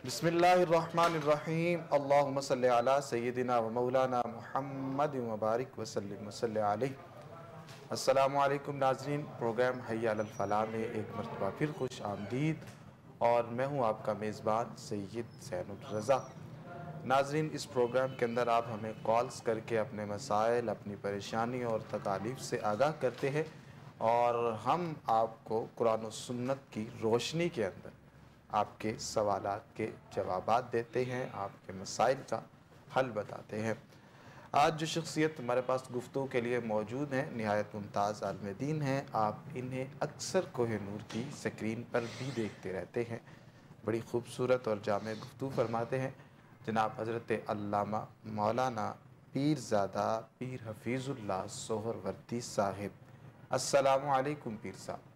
बसमीम अल्ला सैदिना मौलाना महमद मुबारक वसलम वसलम नाजरीन प्रोग्राम हयालफला में एक मरतबा फिर खुश आमदीद और मैं हूँ आपका मेज़बान सैद रज़ा नाजरीन इस प्रोग्राम के अंदर आप हमें कॉल्स करके अपने मसाइल अपनी परेशानी और तकालीफ से आगाह करते हैं और हम आपको कुरान सुन्नत की रोशनी के अंदर आपके सवाल के जवाब देते हैं आपके मसाइल का हल बताते हैं आज जो शख्सियत हमारे पास गुफ्तु के लिए मौजूद हैं नहायत मुमताज़ आलम दीन हैं आप इन्हें अक्सर कोह नूर की स्क्रीन पर भी देखते रहते हैं बड़ी खूबसूरत और जाम गुफ्तु फरमाते हैं जनाब हज़रत अल्लामा मौलाना पीरजादा पीर हफीज़ुल्ला सोहरवर्ती साहिब अस्सलाम पीर साहब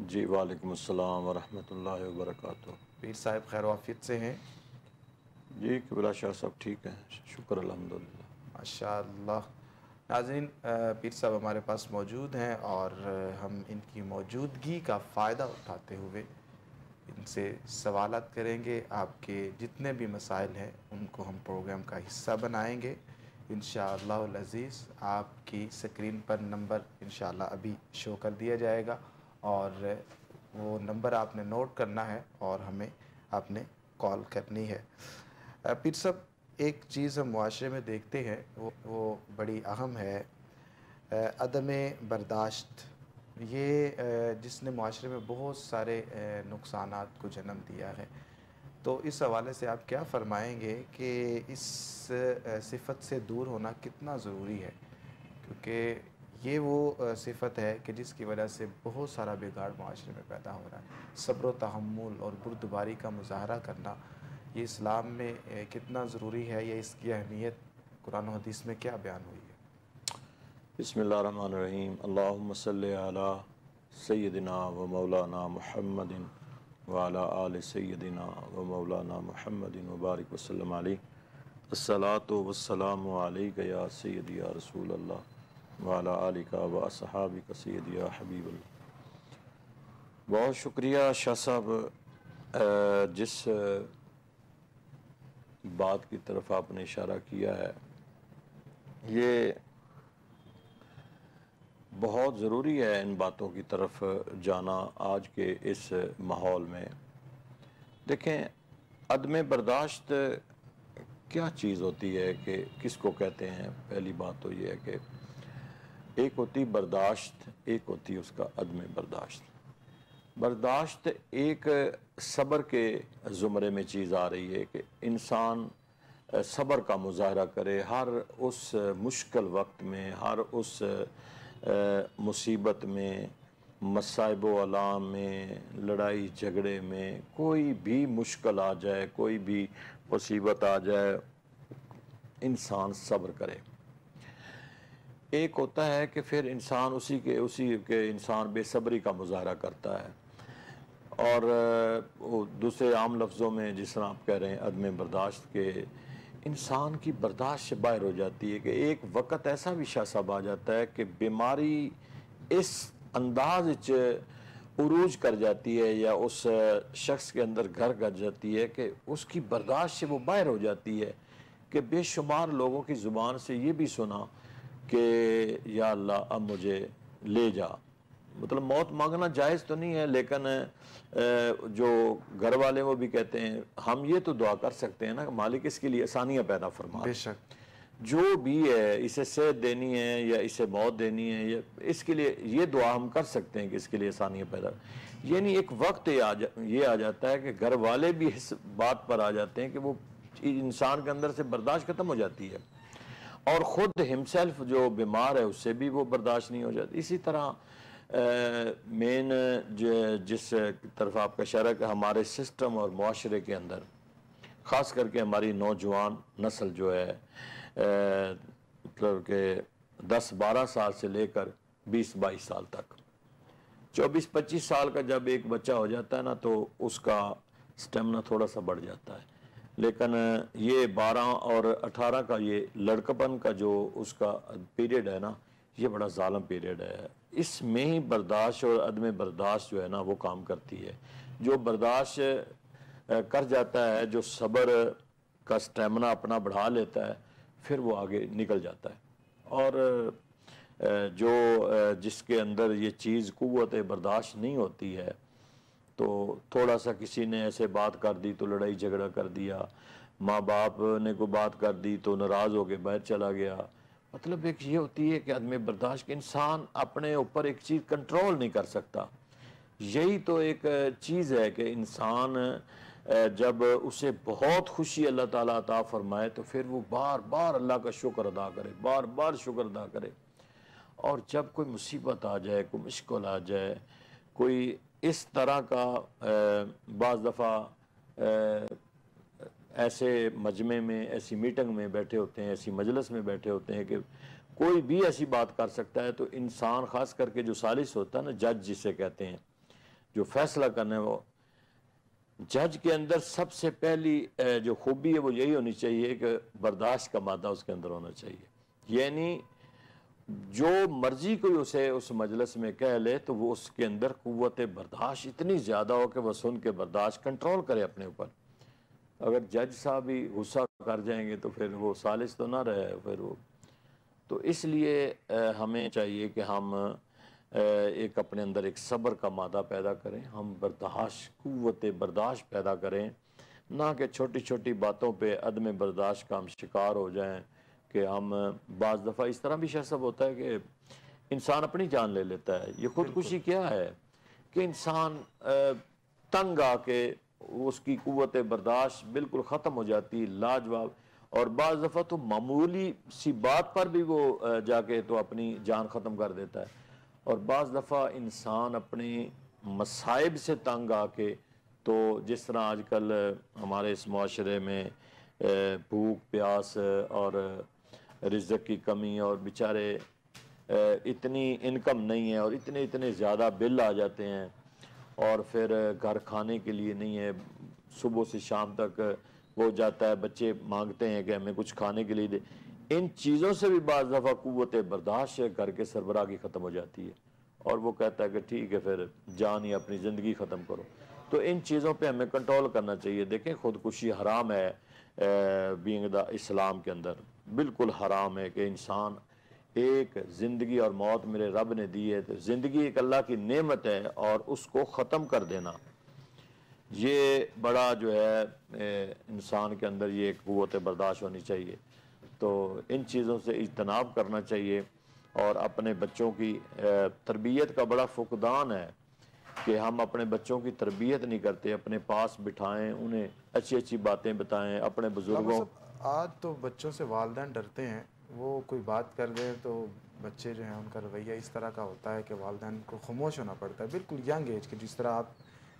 जी वालेकुम अस्सलाम वरहमतुल्लाहि वबरकातुहू पीर साहब खैर वाफियत से हैं जी कबिला शाह साहब ठीक हैं शुक्र अलहमदिल्ला माशा नाजरीन पीर साहब हमारे पास मौजूद हैं और हम इनकी मौजूदगी का फ़ायदा उठाते हुए इनसे सवाल करेंगे आपके जितने भी मसाइल हैं उनको हम प्रोग्राम का हिस्सा बनाएंगे इन अज़ीज़ आपकी स्क्रीन पर नंबर इन अभी शो कर दिया जाएगा और वो नंबर आपने नोट करना है और हमें आपने कॉल करनी है फिर सब एक चीज़ हम माशरे में देखते हैं वो वो बड़ी अहम है अदम बर्दाश्त ये जिसने माशरे में बहुत सारे नुकसान को जन्म दिया है तो इस हवाले से आप क्या फरमाएंगे कि इस सिफत से दूर होना कितना ज़रूरी है क्योंकि ये वो सिफत है कि जिसकी वजह से बहुत सारा बिगाड़ माशरे में पैदा हो रहा है सब्र तहमुल और बुरदबारी का मुजाहरा करना ये इस्लाम में कितना ज़रूरी है या इसकी अहमियत कुरान हदीस में क्या बयान हुई है बसमीम अल्लाम सैदना व मौलाना महमदिन वाला आल व मौलाना महमदिन वबारक वसलम अली असलात वसलाम या सैद या रसूल अल्लाह वाला हबीबल बहुत शुक्रिया शाह साहब जिस बात की तरफ आपने इशारा किया है ये बहुत ज़रूरी है इन बातों की तरफ जाना आज के इस माहौल में देखें अदम बर्दाश्त क्या चीज़ होती है कि किसको कहते हैं पहली बात तो ये है कि एक होती बर्दाश्त एक होती उसका अदम बर्दाश्त बर्दाश्त एक सब्र के ज़ुमरे में चीज़ आ रही है कि इंसान सब्र का मुजाहरा करे हर उस मुश्किल वक्त में हर उस मुसीबत में मसाइब अलाम में लड़ाई झगड़े में कोई भी मुश्किल आ जाए कोई भी मुसीबत आ जाए इंसान सब्र करे एक होता है कि फिर इंसान उसी के उसी के इंसान बेसब्री का मुजाहरा करता है और दूसरे आम लफ्ज़ों में जिस तरह आप कह रहे हैं अदम बर्दाश्त के इंसान की बर्दाश्त से बाहर हो जाती है कि एक वक्त ऐसा भी शाह साहब आ जाता है कि बीमारी इस अंदाज उरूज कर जाती है या उस शख्स के अंदर घर कर जाती है कि उसकी बर्दाश्त से वो बाहर हो जाती है कि बेशुमार लोगों की ज़ुबान से ये भी सुना कि या अल्लाह अब मुझे ले जा मतलब मौत मांगना जायज़ तो नहीं है लेकिन जो घर वाले वो भी कहते हैं हम ये तो दुआ कर सकते हैं ना मालिक इसके लिए आसानियाँ पैदा फरमा बेशक जो भी है इसे सेहत देनी है या इसे मौत देनी है या इसके लिए ये दुआ हम कर सकते हैं कि इसके लिए आसानियाँ पैदा यानी एक वक्त ये आ जा ये आ जाता है कि घर वाले भी इस बात पर आ जाते हैं कि वो इंसान के अंदर से बर्दाश्त ख़त्म हो जाती है और ख़ुद हिमसेल्फ जो बीमार है उससे भी वो बर्दाश्त नहीं हो जाती इसी तरह मेन जिस तरफ आपका शरक हमारे सिस्टम और माशरे के अंदर ख़ास करके हमारी नौजवान नस्ल जो है मतलब के दस बारह साल से लेकर बीस बाईस साल तक चौबीस पच्चीस साल का जब एक बच्चा हो जाता है ना तो उसका स्टेमिना थोड़ा सा बढ़ जाता है लेकिन ये बारह और अठारह का ये लड़कपन का जो उसका पीरियड है ना ये बड़ा ालम पीरियड है इसमें ही बर्दाश्त और अदम बर्दाश्त जो है ना वो काम करती है जो बर्दाश्त कर जाता है जो सब्र का स्टेमिना अपना बढ़ा लेता है फिर वो आगे निकल जाता है और जो जिसके अंदर ये चीज़ क़वत बर्दाश्त नहीं होती है तो थोड़ा सा किसी ने ऐसे बात कर दी तो लड़ाई झगड़ा कर दिया माँ बाप ने को बात कर दी तो नाराज़ हो गए बाहर चला गया मतलब एक ये होती है कि आदमी बर्दाश्त इंसान अपने ऊपर एक चीज़ कंट्रोल नहीं कर सकता यही तो एक चीज़ है कि इंसान जब उसे बहुत खुशी अल्लाह ताला अता फरमाए तो फिर वो बार बार अल्लाह का शुक्र अदा करे बार बार शुक्र अदा करे और जब कोई मुसीबत आ जाए कोई मुश्किल आ जाए कोई इस तरह का बज़ दफ़ा ऐसे मजमे में ऐसी मीटिंग में बैठे होते हैं ऐसी मजलस में बैठे होते हैं कि कोई भी ऐसी बात कर सकता है तो इंसान ख़ास करके जो सालिस होता है ना जज जिसे कहते हैं जो फैसला करना है वो जज के अंदर सबसे पहली जो खूबी है वो यही होनी चाहिए कि बर्दाश्त का मादा उसके अंदर होना चाहिए यानी जो मर्जी कोई उसे उस मजलस में कह ले तो वो उसके अंदर क़वत बर्दाश्त इतनी ज़्यादा हो कि वह सुन के बर्दाश्त कंट्रोल करे अपने ऊपर अगर जज साहब ही गुस्सा कर जाएंगे तो फिर वो सालिश तो ना रहे फिर वो तो इसलिए हमें चाहिए कि हम एक अपने अंदर एक सब्र का मादा पैदा करें हम बर्दाश्त क़वत बर्दाश्त पैदा करें ना कि छोटी छोटी बातों पर अदम बर्दाश्त का हम शिकार हो जाएँ कि हम बाज़ दफ़ा इस तरह भी शसब होता है कि इंसान अपनी जान ले लेता है ये खुदकुशी क्या है कि इंसान तंग आके उसकी कुत बर्दाश्त बिल्कुल ख़त्म हो जाती लाजवाब और बज़ दफ़ा तो मामूली सी बात पर भी वो जाके तो अपनी जान ख़त्म कर देता है और बज़ दफ़ा इंसान अपने मसाइब से तंग आके तो जिस तरह आजकल हमारे इस माशरे में भूख प्यास और रिजक की कमी और बेचारे इतनी इनकम नहीं है और इतने इतने ज़्यादा बिल आ जाते हैं और फिर घर खाने के लिए नहीं है सुबह से शाम तक वो जाता है बच्चे मांगते हैं कि हमें कुछ खाने के लिए दे इन चीज़ों से भी बाज़ दफ़ा क़वत बर्दाश्त घर के सरबराह की ख़त्म हो जाती है और वो कहता है कि ठीक है फिर जान या अपनी ज़िंदगी ख़त्म करो तो इन चीज़ों पे हमें कंट्रोल करना चाहिए देखें खुदकुशी हराम है बींग इस्लाम के अंदर बिल्कुल हराम है कि इंसान एक ज़िंदगी और मौत मेरे रब ने दी है तो ज़िंदगी एक अल्लाह की नेमत है और उसको ख़त्म कर देना ये बड़ा जो है इंसान के अंदर ये क़वत बर्दाश्त होनी चाहिए तो इन चीज़ों से इजतनाव करना चाहिए और अपने बच्चों की तरबियत का बड़ा फुकदान है कि हम अपने बच्चों की तरबियत नहीं करते अपने पास बिठाएं उन्हें अच्छी अच्छी बातें बताएं अपने बुज़ुर्गों आज तो बच्चों से वालदे डरते हैं वो कोई बात कर दें तो बच्चे जो हैं उनका रवैया इस तरह का होता है कि वालदान को खामोश होना पड़ता है बिल्कुल यंग एज के जिस तरह आप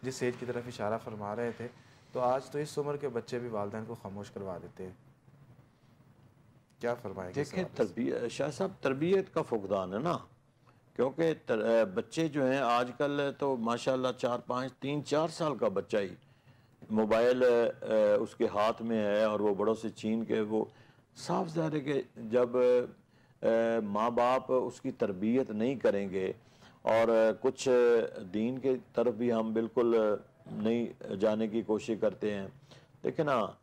जिस एज की तरफ इशारा फरमा रहे थे तो आज तो इस उम्र के बच्चे भी वालदान को खामोश करवा देते हैं क्या फरमाएंगे देखें तरबियत शाह साहब तरबियत का फुकदान है ना क्योंकि बच्चे जो हैं आजकल तो माशाल्लाह चार पाँच तीन चार साल का बच्चा ही मोबाइल उसके हाथ में है और वो बड़ों से छीन के वो साफ ज़ाहिर है कि जब माँ बाप उसकी तरबियत नहीं करेंगे और कुछ दीन के तरफ भी हम बिल्कुल नहीं जाने की कोशिश करते हैं लेकिन हाँ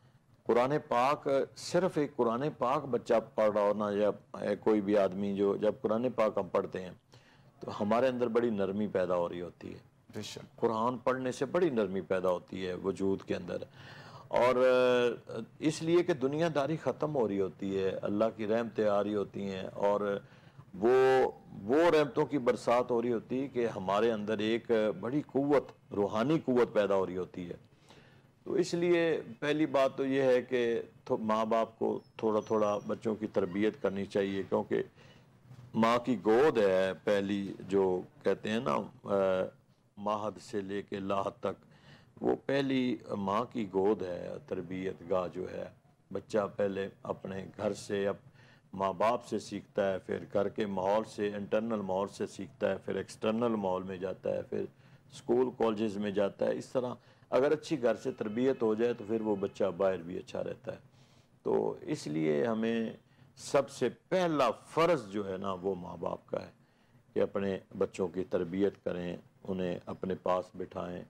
कुरान पाक सिर्फ एक कुरान पाक बच्चा पढ़ रहा हो ना या कोई भी आदमी जो जब कुरान पाक हम पढ़ते हैं तो हमारे अंदर बड़ी नरमी पैदा हो रही होती है कुरान पढ़ने से बड़ी नरमी पैदा होती है वजूद के अंदर और इसलिए कि दुनियादारी ख़त्म हो रही होती है अल्लाह की रहमतें आ रही होती हैं और वो वो रहमतों की बरसात हो रही होती है कि हमारे अंदर एक बड़ी क़वत रूहानी क़वत पैदा हो रही होती है तो इसलिए पहली बात तो ये है कि माँ बाप को थोड़ा थोड़ा बच्चों की तरबियत करनी चाहिए क्योंकि माँ की गोद है पहली जो कहते हैं ना माहद से ले कर लाह तक वो पहली माँ की गोद है तरबियत गाह जो है बच्चा पहले अपने घर से अप माँ बाप से सीखता है फिर घर के माहौल से इंटरनल माहौल से सीखता है फिर एक्सटर्नल माहौल में जाता है फिर स्कूल कॉलेज में जाता है इस तरह अगर अच्छी घर से तरबियत हो जाए तो फिर वो बच्चा बाहर भी अच्छा रहता है तो इसलिए हमें सबसे पहला फ़र्ज़ जो है ना वो माँ बाप का है कि अपने बच्चों की तरबियत करें उन्हें अपने पास बिठाएं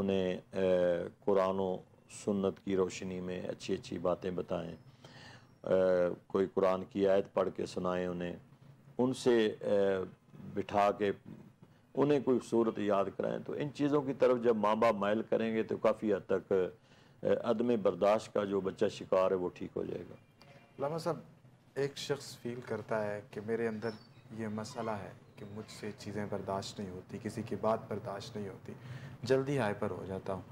उन्हें कुरान सुन्नत की रोशनी में अच्छी अच्छी बातें बताएं कोई कुरान की आयत पढ़ के सुनाएं उन्हें उनसे बिठा के उन्हें कोई सूरत याद कराएं तो इन चीज़ों की तरफ जब माँ बाप मायल करेंगे तो काफ़ी हद तक अदम बर्दाश्त का जो बच्चा शिकार है वो ठीक हो जाएगा लामा साहब एक शख्स फील करता है कि मेरे अंदर ये मसला है कि मुझसे चीज़ें बर्दाश्त नहीं होती किसी की बात बर्दाश्त नहीं होती जल्दी हाइपर हो जाता हूँ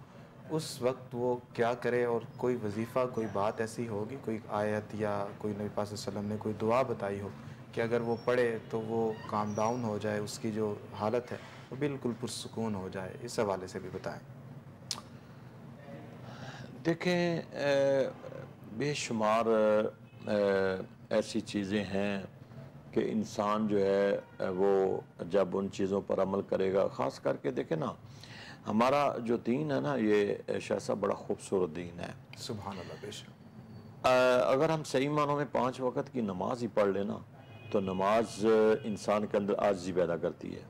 उस वक्त वो क्या करे और कोई वजीफ़ा कोई बात ऐसी होगी कोई आयत या कोई नबी पास वसल्लम ने कोई दुआ बताई हो कि अगर वो पढ़े तो वो काम डाउन हो जाए उसकी जो हालत है वो बिल्कुल पुरसकून हो जाए इस हवाले से भी बताएं देखें बेशुमार ऐसी चीज़ें हैं कि इंसान जो है वो जब उन चीज़ों पर अमल करेगा ख़ास करके देखे ना हमारा जो दीन है ना ये शैसा बड़ा खूबसूरत दीन है सुबह अगर हम सही मानों में पाँच वक्त की नमाज ही पढ़ लेना तो नमाज इंसान के अंदर आजी पैदा करती है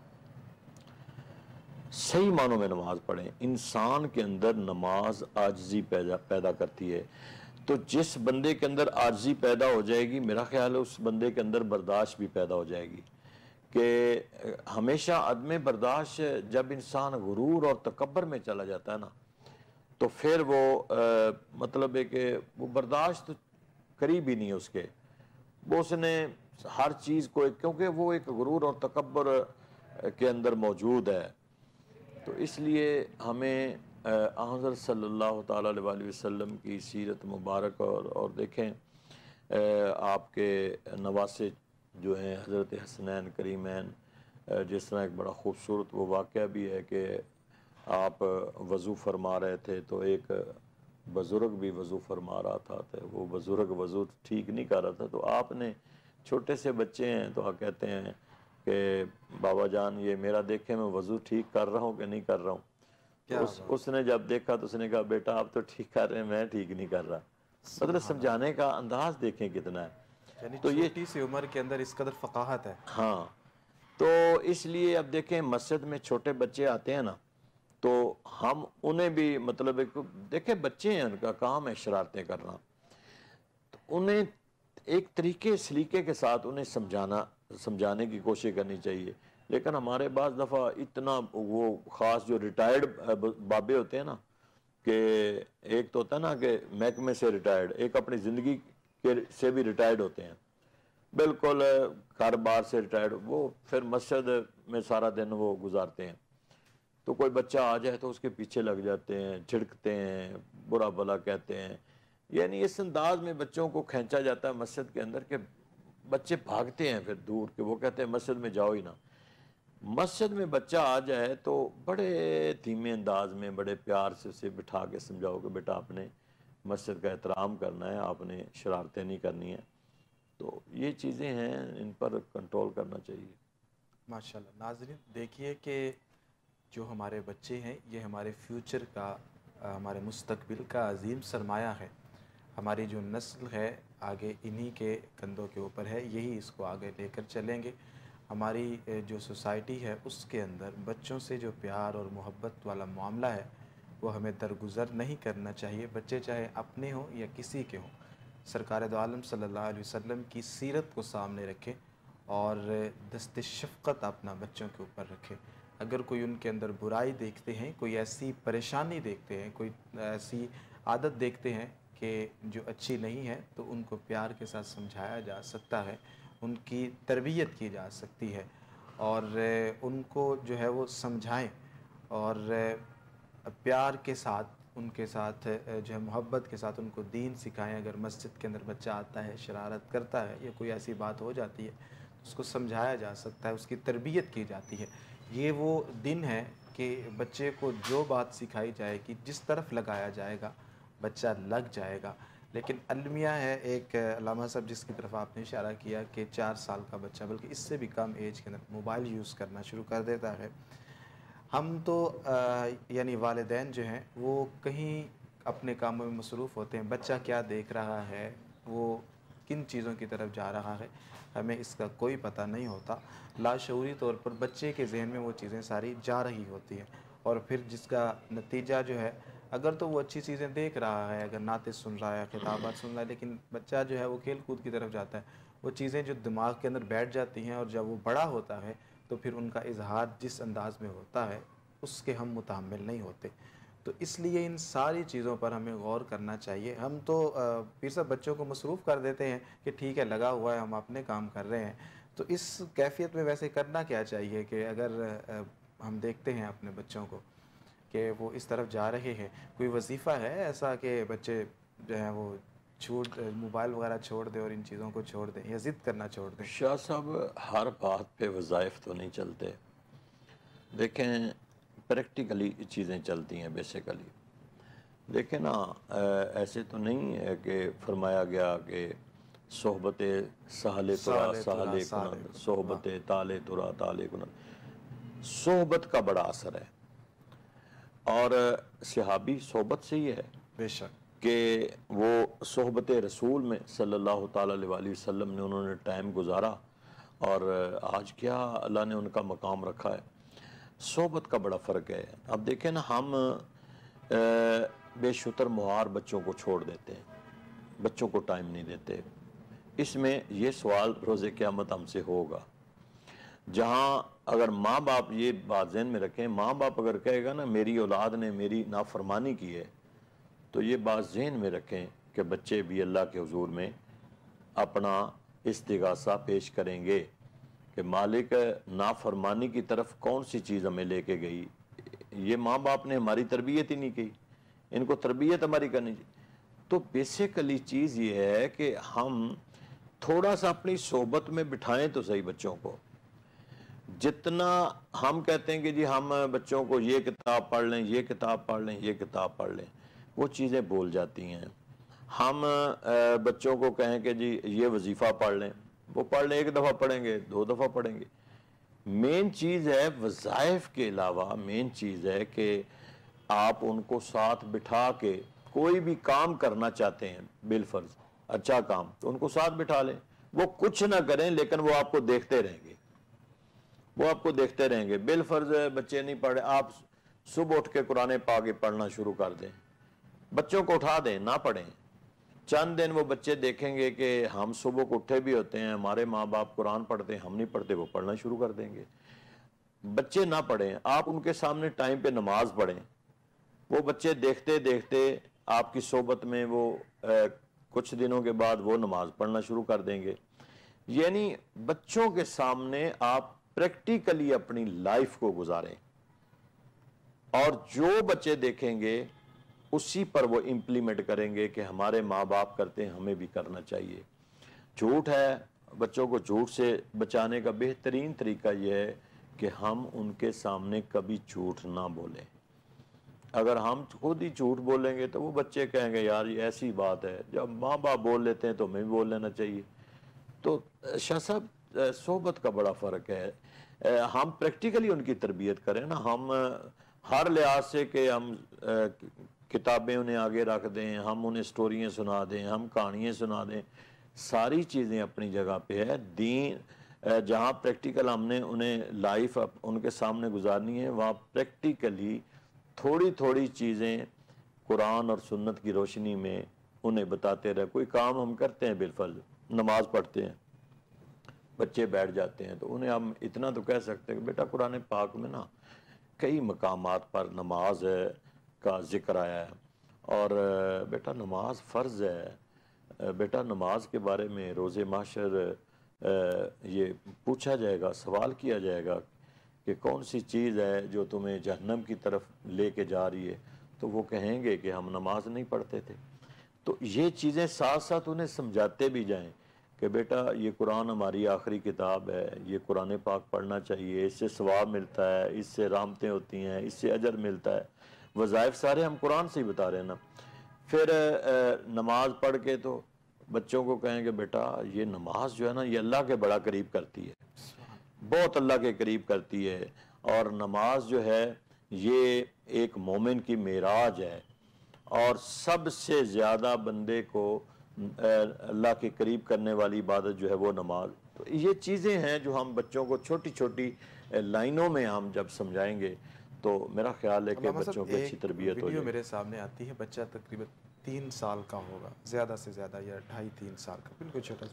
सही मानों में नमाज पढ़ें इंसान के अंदर नमाज आजी पैदा पैदा करती है तो जिस बंदे के अंदर आर्जी पैदा हो जाएगी मेरा ख्याल है उस बंदे के अंदर बर्दाश्त भी पैदा हो जाएगी कि हमेशा अदम बर्दाश्त जब इंसान गुरूर और तकबर में चला जाता है ना तो फिर वो आ, मतलब है कि वो बर्दाश्त करीब ही नहीं है उसके वो उसने हर चीज़ को क्योंकि वो एक गुरूर और तकबर के अंदर मौजूद है तो इसलिए हमें हज़र सल्ला वसम की सीरत मुबारक और और देखें आपके नवास जो हैं हज़रत हसनैन करीमैन जिस तरह एक बड़ा ख़ूबसूरत वो वाक़ भी है कि आप वज़ू फरमा रहे थे तो एक बुज़ुर्ग भी वज़ू फरमा रहा था तो वो बुज़ुर्ग वज़ू ठीक नहीं कर रहा था तो आपने छोटे से बच्चे हैं तो कहते हैं कि बाबा जान ये मेरा देखे मैं वज़ू ठीक कर रहा हूँ कि नहीं कर रहा हूँ उस, उसने जब देखा तो उसने कहा बेटा आप तो ठीक कर रहे हैं मैं ठीक नहीं कर रहा मतलब समझाने का अंदाज देखें कितना है तो ये से उम्र के अंदर इस कदर फकाहत है हाँ तो इसलिए अब देखें मस्जिद में छोटे बच्चे आते हैं ना तो हम उन्हें भी मतलब एक देखें बच्चे हैं उनका काम है शरारतें करना तो उन्हें एक तरीके सलीके के साथ उन्हें समझाना समझाने की कोशिश करनी चाहिए लेकिन हमारे बाद दफ़ा इतना वो ख़ास जो रिटायर्ड बाबे होते हैं ना कि एक तो होता है ना कि महकमे से रिटायर्ड एक अपनी ज़िंदगी के से भी रिटायर्ड होते हैं बिल्कुल कारोबार से रिटायर्ड वो फिर मस्जिद में सारा दिन वो गुजारते हैं तो कोई बच्चा आ जाए तो उसके पीछे लग जाते हैं छिड़कते हैं बुरा भला कहते हैं यानी इस अंदाज में बच्चों को खींचा जाता है मस्जिद के अंदर के बच्चे भागते हैं फिर दूर के वो कहते हैं मस्जिद में जाओ ही ना मस्जिद में बच्चा आ जाए तो बड़े धीमे अंदाज में बड़े प्यार से उसे बिठा के समझाओ कि बेटा आपने मस्जिद का एहतराम करना है आपने शरारतें नहीं करनी है तो ये चीज़ें हैं इन पर कंट्रोल करना चाहिए माशाल्लाह नाजरीन देखिए कि जो हमारे बच्चे हैं ये हमारे फ्यूचर का हमारे मुस्तबिल का अजीम सरमाया है हमारी जो नस्ल है आगे इन्हीं के कंधों के ऊपर है यही इसको आगे लेकर चलेंगे हमारी जो सोसाइटी है उसके अंदर बच्चों से जो प्यार और मोहब्बत वाला मामला है वो हमें दरगुजर नहीं करना चाहिए बच्चे चाहे अपने हों या किसी के हों सरकार आलम सल्ला वसम की सीरत को सामने रखें और दस्त शफ़त अपना बच्चों के ऊपर रखें अगर कोई उनके अंदर बुराई देखते हैं कोई ऐसी परेशानी देखते हैं कोई ऐसी आदत देखते हैं कि जो अच्छी नहीं है तो उनको प्यार के साथ समझाया जा सकता है उनकी तरबियत की जा सकती है और उनको जो है वो समझाएं और प्यार के साथ उनके साथ जो है मोहब्बत के साथ उनको दीन सिखाएं अगर मस्जिद के अंदर बच्चा आता है शरारत करता है या कोई ऐसी बात हो जाती है तो उसको समझाया जा सकता है उसकी तरबियत की जाती है ये वो दिन है कि बच्चे को जो बात सिखाई जाएगी जिस तरफ लगाया जाएगा बच्चा लग जाएगा लेकिन अलमिया है एक अलामा साहब जिसकी तरफ आपने इशारा किया कि चार साल का बच्चा बल्कि इससे भी कम एज के अंदर मोबाइल यूज़ करना शुरू कर देता है हम तो यानी वालदेन जो हैं वो कहीं अपने कामों में मसरूफ़ होते हैं बच्चा क्या देख रहा है वो किन चीज़ों की तरफ जा रहा है हमें इसका कोई पता नहीं होता लाशूरी तौर पर बच्चे के जहन में वो चीज़ें सारी जा रही होती हैं और फिर जिसका नतीजा जो है अगर तो वो अच्छी चीज़ें देख रहा है अगर नाते सुन रहा है खिताबात सुन रहा है लेकिन बच्चा जो है वो खेल कूद की तरफ जाता है वो चीज़ें जो दिमाग के अंदर बैठ जाती हैं और जब वो बड़ा होता है तो फिर उनका इजहार जिस अंदाज में होता है उसके हम मुतमिल नहीं होते तो इसलिए इन सारी चीज़ों पर हमें गौर करना चाहिए हम तो फिर सब बच्चों को मसरूफ़ कर देते हैं कि ठीक है लगा हुआ है हम अपने काम कर रहे हैं तो इस कैफियत में वैसे करना क्या चाहिए कि अगर हम देखते हैं अपने बच्चों को कि वो इस तरफ जा रहे हैं कोई वजीफ़ा है ऐसा कि बच्चे जो हैं वो छोड़ मोबाइल वगैरह छोड़ दें और इन चीज़ों को छोड़ दें या ज़िद करना छोड़ दें शाह साहब हर बात पे वज़ाइफ तो नहीं चलते देखें प्रैक्टिकली चीज़ें चलती हैं बेसिकली देखें ना ऐसे तो नहीं है कि फरमाया गया कि सोहबत सहले तुरा सहले सोहबत हाँ। ताले तुरा ताले कुन सोहबत का बड़ा असर है और सिहाबी सोहबत से ही है बेशक कि वो सोहबत रसूल में सल्लल्लाहु अलैहि वसल्लम ने उन्होंने टाइम गुजारा और आज क्या अल्लाह ने उनका मकाम रखा है सोहबत का बड़ा फ़र्क है अब देखें ना हम बेशुतर मुहार बच्चों को छोड़ देते हैं बच्चों को टाइम नहीं देते इसमें यह सवाल रोज़ क़्यामत हमसे होगा जहाँ अगर माँ बाप ये बात जहन में रखें माँ बाप अगर कहेगा ना मेरी औलाद ने मेरी नाफरमानी की है तो ये बात जहन में रखें कि बच्चे भी अल्लाह के हजूर में अपना इसतगासा पेश करेंगे कि मालिक नाफरमानी की तरफ कौन सी चीज़ हमें लेके गई ये माँ बाप ने हमारी तरबियत ही नहीं की इनको तरबियत हमारी करनी चाहिए तो बेसिकली चीज़ ये है कि हम थोड़ा सा अपनी सोबत में बिठाएं तो सही बच्चों को जितना हम कहते हैं कि जी हम बच्चों को ये किताब पढ़ लें ये किताब पढ़ लें ये किताब पढ़ लें वो चीज़ें बोल जाती हैं हम बच्चों को कहें कि जी ये वजीफ़ा पढ़ लें वो पढ़ लें एक दफ़ा पढ़ेंगे दो दफ़ा पढ़ेंगे मेन चीज़ है वज़ाइफ के अलावा मेन चीज़ है कि आप उनको साथ बिठा के कोई भी काम करना चाहते हैं बिलफर्ज अच्छा काम तो उनको साथ बिठा लें वो कुछ ना करें लेकिन वो आपको देखते रहेंगे वो आपको देखते रहेंगे बेलफर्ज बच्चे नहीं पढ़े आप सुबह उठ के कुरान पाक पढ़ना शुरू कर दें बच्चों को उठा दें ना पढ़ें चंद दिन वो बच्चे देखेंगे कि हम सुबह को उठे भी होते हैं हमारे माँ बाप कुरान पढ़ते हैं हम नहीं पढ़ते वो पढ़ना शुरू कर देंगे बच्चे ना पढ़ें आप उनके सामने टाइम पे नमाज पढ़ें वो बच्चे देखते देखते आपकी सोबत में वो ए, कुछ दिनों के बाद वो नमाज पढ़ना शुरू कर देंगे यानी बच्चों के सामने आप प्रैक्टिकली अपनी लाइफ को गुजारें और जो बच्चे देखेंगे उसी पर वो इम्प्लीमेंट करेंगे कि हमारे माँ बाप करते हैं हमें भी करना चाहिए झूठ है बच्चों को झूठ से बचाने का बेहतरीन तरीका यह है कि हम उनके सामने कभी झूठ ना बोलें अगर हम खुद ही झूठ बोलेंगे तो वो बच्चे कहेंगे यार ये ऐसी बात है जब माँ बाप बोल लेते हैं तो हमें भी बोल लेना चाहिए तो शाह साहब सोबत का बड़ा फ़र्क है हम प्रैक्टिकली उनकी तरबियत करें ना हम हर लिहाज से कि हम किताबें उन्हें आगे रख दें हम उन्हें स्टोरियाँ सुना दें हम कहानियाँ सुना दें सारी चीज़ें अपनी जगह पे है दीन जहाँ प्रैक्टिकल हमने उन्हें लाइफ उनके सामने गुजारनी है वहाँ प्रैक्टिकली थोड़ी थोड़ी चीज़ें कुरान और सुन्नत की रोशनी में उन्हें बताते रहे कोई काम हम करते हैं बिलफल नमाज पढ़ते हैं बच्चे बैठ जाते हैं तो उन्हें हम इतना तो कह सकते हैं कि बेटा कुरान पाक में ना कई मकाम पर नमाज का जिक्र आया है और बेटा नमाज फ़र्ज है बेटा नमाज के बारे में रोज़ माशर ये पूछा जाएगा सवाल किया जाएगा कि कौन सी चीज़ है जो तुम्हें जहन्नम की तरफ लेके जा रही है तो वो कहेंगे कि हम नमाज नहीं पढ़ते थे तो ये चीज़ें साथ साथ उन्हें समझाते भी जाएं कि बेटा ये कुरान हमारी आखिरी किताब है ये कुरान पाक पढ़ना चाहिए इससे स्वाब मिलता है इससे रामतें होती हैं इससे अजर मिलता है वज़ाइफ सारे हम कुरान से ही बता रहे हैं ना फिर नमाज पढ़ के तो बच्चों को कहेंगे बेटा ये नमाज जो है ना ये अल्लाह के बड़ा करीब करती है बहुत अल्लाह के करीब करती है और नमाज जो है ये एक मोमिन की मेराज है और सबसे ज़्यादा बंदे को अल्लाह के करीब करने वाली इबादत जो है वो नमाज तो ये चीज़ें हैं जो हम बच्चों को छोटी छोटी लाइनों में हम जब समझाएंगे तो मेरा ख्याल है कि बच्चों की अच्छी तरबियत हो मेरे सामने आती है बच्चा तकरीबन तीन साल का होगा ज़्यादा से ज़्यादा या ढाई तीन साल का बिल्कुल छोटा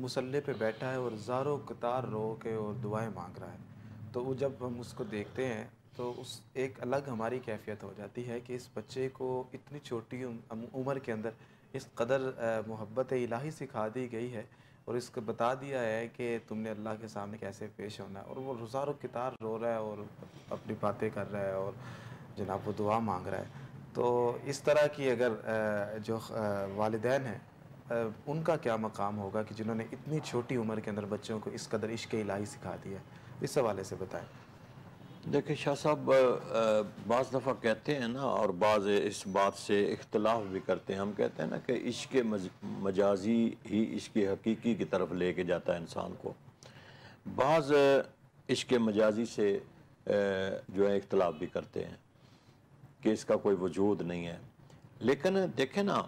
मुसल्ले पे बैठा है और जारो कतार रो के और दुआएं मांग रहा है तो वो जब हम उसको देखते हैं तो उस एक अलग हमारी कैफियत हो जाती है कि इस बच्चे को इतनी छोटी उम्र के अंदर इस कदर मोहब्बत इलाही सिखा दी गई है और इसको बता दिया है कि तुमने अल्लाह के सामने कैसे पेश होना है और वो रुजार कितार रो रहा है और अपनी बातें कर रहा है और जनाब वो दुआ मांग रहा है तो इस तरह की अगर जो वालदेन हैं उनका क्या मकाम होगा कि जिन्होंने इतनी छोटी उम्र के अंदर बच्चों को इस कदर इश्क इलाही सिखा दिया इस हवाले से बताएं देखिए शाह साहब बज़ दफ़ा कहते हैं ना और बाज़ इस बात से इख्तलाफ भी करते हैं हम कहते हैं ना कि इश्क मज, मजाजी ही इश्क हकीकी की तरफ ले के जाता है इंसान को बाज़ इश्क मजाजी से जो है इख्तलाफ भी करते हैं कि इसका कोई वजूद नहीं है लेकिन देखें ना